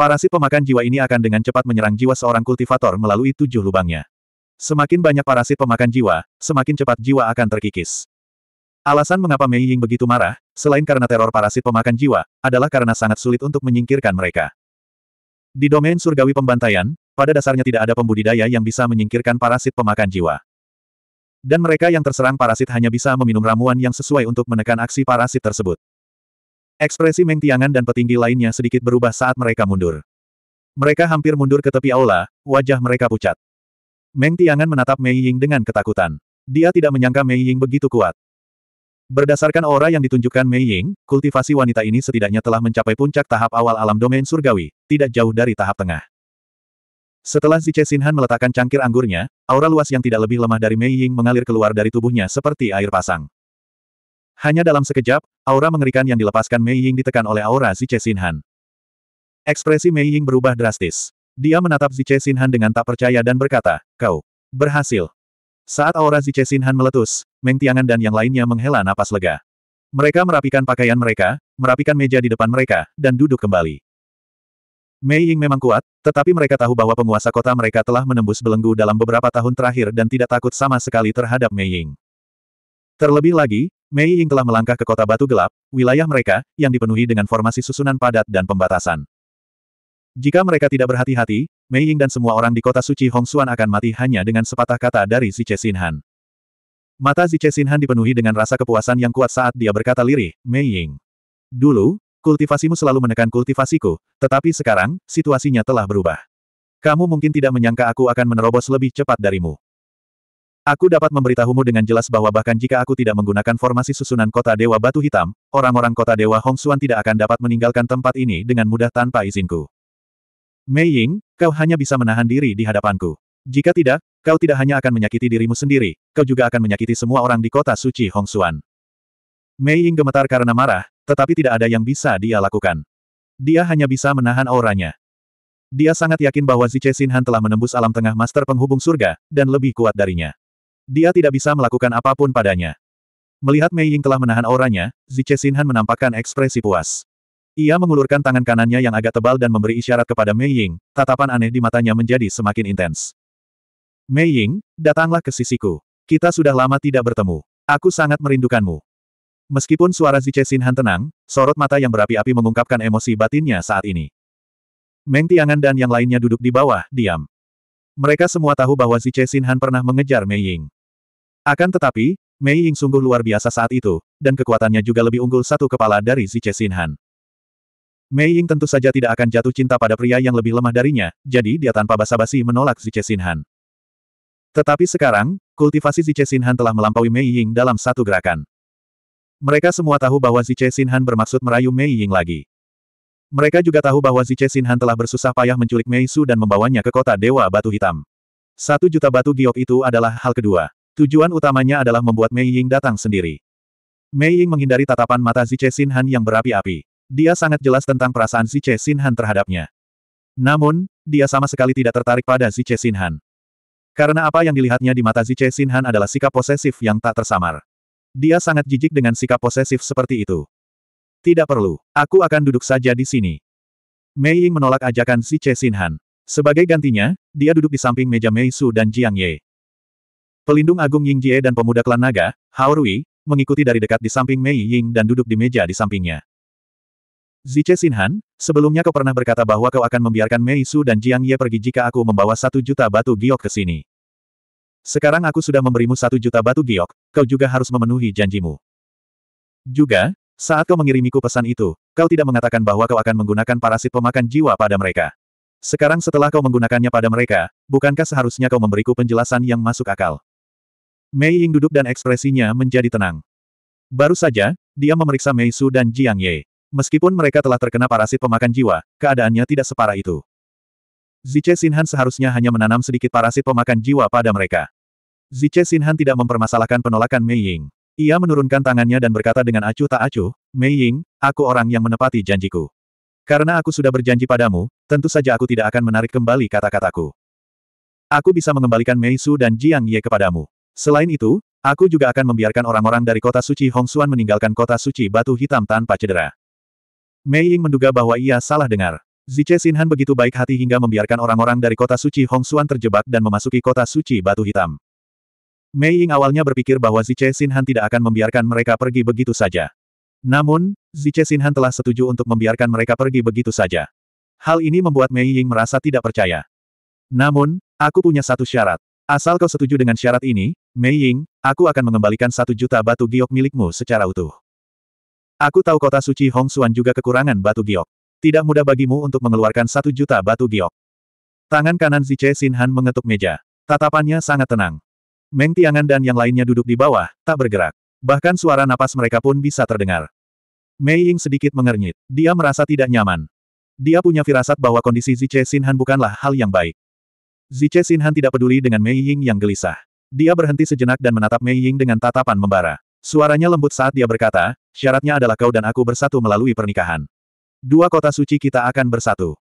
Parasit pemakan jiwa ini akan dengan cepat menyerang jiwa seorang kultivator melalui tujuh lubangnya. Semakin banyak parasit pemakan jiwa, semakin cepat jiwa akan terkikis. Alasan mengapa Mei Ying begitu marah, selain karena teror parasit pemakan jiwa, adalah karena sangat sulit untuk menyingkirkan mereka. Di domain surgawi pembantaian, pada dasarnya tidak ada pembudidaya yang bisa menyingkirkan parasit pemakan jiwa. Dan mereka yang terserang parasit hanya bisa meminum ramuan yang sesuai untuk menekan aksi parasit tersebut. Ekspresi Meng Tiangan dan petinggi lainnya sedikit berubah saat mereka mundur. Mereka hampir mundur ke tepi aula, wajah mereka pucat. Meng Tiangan menatap Mei Ying dengan ketakutan. Dia tidak menyangka Mei Ying begitu kuat. Berdasarkan aura yang ditunjukkan Mei Ying, kultivasi wanita ini setidaknya telah mencapai puncak tahap awal alam domain surgawi, tidak jauh dari tahap tengah. Setelah Zice Sinhan meletakkan cangkir anggurnya, aura luas yang tidak lebih lemah dari Mei Ying mengalir keluar dari tubuhnya seperti air pasang. Hanya dalam sekejap, aura mengerikan yang dilepaskan Mei Ying ditekan oleh aura Zice Sinhan. Ekspresi Mei Ying berubah drastis. Dia menatap Zice Sinhan dengan tak percaya dan berkata, Kau berhasil. Saat aura Zice Sinhan meletus, Meng Tiangan dan yang lainnya menghela napas lega. Mereka merapikan pakaian mereka, merapikan meja di depan mereka, dan duduk kembali. Mei Ying memang kuat, tetapi mereka tahu bahwa penguasa kota mereka telah menembus belenggu dalam beberapa tahun terakhir dan tidak takut sama sekali terhadap Mei Ying. Terlebih lagi, Mei Ying telah melangkah ke kota batu gelap, wilayah mereka, yang dipenuhi dengan formasi susunan padat dan pembatasan. Jika mereka tidak berhati-hati, Mei Ying dan semua orang di kota suci Hongsuan akan mati hanya dengan sepatah kata dari Ziche Han. Mata Ziche Han dipenuhi dengan rasa kepuasan yang kuat saat dia berkata lirih, Mei Ying. Dulu, Kultivasimu selalu menekan kultivasiku, tetapi sekarang, situasinya telah berubah. Kamu mungkin tidak menyangka aku akan menerobos lebih cepat darimu. Aku dapat memberitahumu dengan jelas bahwa bahkan jika aku tidak menggunakan formasi susunan kota Dewa Batu Hitam, orang-orang kota Dewa Hongsuan tidak akan dapat meninggalkan tempat ini dengan mudah tanpa izinku. Mei Ying, kau hanya bisa menahan diri di hadapanku. Jika tidak, kau tidak hanya akan menyakiti dirimu sendiri, kau juga akan menyakiti semua orang di kota suci Hongsuan. Mei Ying gemetar karena marah, tetapi tidak ada yang bisa dia lakukan. Dia hanya bisa menahan auranya. Dia sangat yakin bahwa Zice Sinhan telah menembus alam tengah master penghubung surga, dan lebih kuat darinya. Dia tidak bisa melakukan apapun padanya. Melihat Mei Ying telah menahan auranya, Zice Sinhan menampakkan ekspresi puas. Ia mengulurkan tangan kanannya yang agak tebal dan memberi isyarat kepada Mei Ying, tatapan aneh di matanya menjadi semakin intens. Mei Ying, datanglah ke sisiku. Kita sudah lama tidak bertemu. Aku sangat merindukanmu. Meskipun suara Zice Sinhan tenang, sorot mata yang berapi-api mengungkapkan emosi batinnya saat ini. Meng Tiangan dan yang lainnya duduk di bawah, diam. Mereka semua tahu bahwa Zice Sinhan pernah mengejar Mei Ying. Akan tetapi, Mei Ying sungguh luar biasa saat itu, dan kekuatannya juga lebih unggul satu kepala dari Zice Sinhan. Mei Ying tentu saja tidak akan jatuh cinta pada pria yang lebih lemah darinya, jadi dia tanpa basa-basi menolak Zice Sinhan. Tetapi sekarang, kultivasi Zice Sinhan telah melampaui Mei Ying dalam satu gerakan. Mereka semua tahu bahwa Zice Sinhan bermaksud merayu Mei Ying lagi. Mereka juga tahu bahwa Zice Sinhan telah bersusah payah menculik Mei Su dan membawanya ke kota Dewa Batu Hitam. Satu juta batu giok itu adalah hal kedua. Tujuan utamanya adalah membuat Mei Ying datang sendiri. Mei Ying menghindari tatapan mata Zice Sinhan yang berapi-api. Dia sangat jelas tentang perasaan Zice Sinhan terhadapnya. Namun, dia sama sekali tidak tertarik pada Zice Sinhan. Karena apa yang dilihatnya di mata Zice Sinhan adalah sikap posesif yang tak tersamar. Dia sangat jijik dengan sikap posesif seperti itu. Tidak perlu, aku akan duduk saja di sini. Mei Ying menolak ajakan si Che Sinhan. Sebagai gantinya, dia duduk di samping meja Mei Su dan Jiang Ye. Pelindung Agung Ying Jie dan pemuda klan naga, Hao Rui, mengikuti dari dekat di samping Mei Ying dan duduk di meja di sampingnya. Ziche Sinhan, sebelumnya kau pernah berkata bahwa kau akan membiarkan Mei Su dan Jiang Ye pergi jika aku membawa satu juta batu giok ke sini. Sekarang aku sudah memberimu satu juta batu giok, kau juga harus memenuhi janjimu. Juga, saat kau mengirimiku pesan itu, kau tidak mengatakan bahwa kau akan menggunakan parasit pemakan jiwa pada mereka. Sekarang setelah kau menggunakannya pada mereka, bukankah seharusnya kau memberiku penjelasan yang masuk akal? Mei Ying duduk dan ekspresinya menjadi tenang. Baru saja, dia memeriksa Mei Su dan Jiang Ye. Meskipun mereka telah terkena parasit pemakan jiwa, keadaannya tidak separah itu. Zice Sinhan seharusnya hanya menanam sedikit parasit pemakan jiwa pada mereka. Zice Sinhan tidak mempermasalahkan penolakan Mei Ying. Ia menurunkan tangannya dan berkata dengan acuh tak acuh, Mei Ying, aku orang yang menepati janjiku. Karena aku sudah berjanji padamu, tentu saja aku tidak akan menarik kembali kata-kataku. Aku bisa mengembalikan Mei Su dan Jiang Ye kepadamu. Selain itu, aku juga akan membiarkan orang-orang dari kota suci Hong Xuan meninggalkan kota suci batu hitam tanpa cedera. Mei Ying menduga bahwa ia salah dengar. Zice Sinhan begitu baik hati hingga membiarkan orang-orang dari kota suci Hong Xuan terjebak dan memasuki kota suci batu hitam. Mei Ying awalnya berpikir bahwa Zice Sinhan tidak akan membiarkan mereka pergi begitu saja. Namun, Zice Sinhan telah setuju untuk membiarkan mereka pergi begitu saja. Hal ini membuat Mei Ying merasa tidak percaya. Namun, aku punya satu syarat. Asal kau setuju dengan syarat ini, Mei Ying, aku akan mengembalikan satu juta batu giok milikmu secara utuh. Aku tahu kota suci Hong Xuan juga kekurangan batu giok. Tidak mudah bagimu untuk mengeluarkan satu juta batu giok. Tangan kanan Zice Sinhan mengetuk meja. Tatapannya sangat tenang. Meng Tiangan dan yang lainnya duduk di bawah, tak bergerak. Bahkan suara napas mereka pun bisa terdengar. Mei Ying sedikit mengernyit. Dia merasa tidak nyaman. Dia punya firasat bahwa kondisi Zice Sinhan bukanlah hal yang baik. Zice Sinhan tidak peduli dengan Mei Ying yang gelisah. Dia berhenti sejenak dan menatap Mei Ying dengan tatapan membara. Suaranya lembut saat dia berkata, syaratnya adalah kau dan aku bersatu melalui pernikahan. Dua kota suci kita akan bersatu.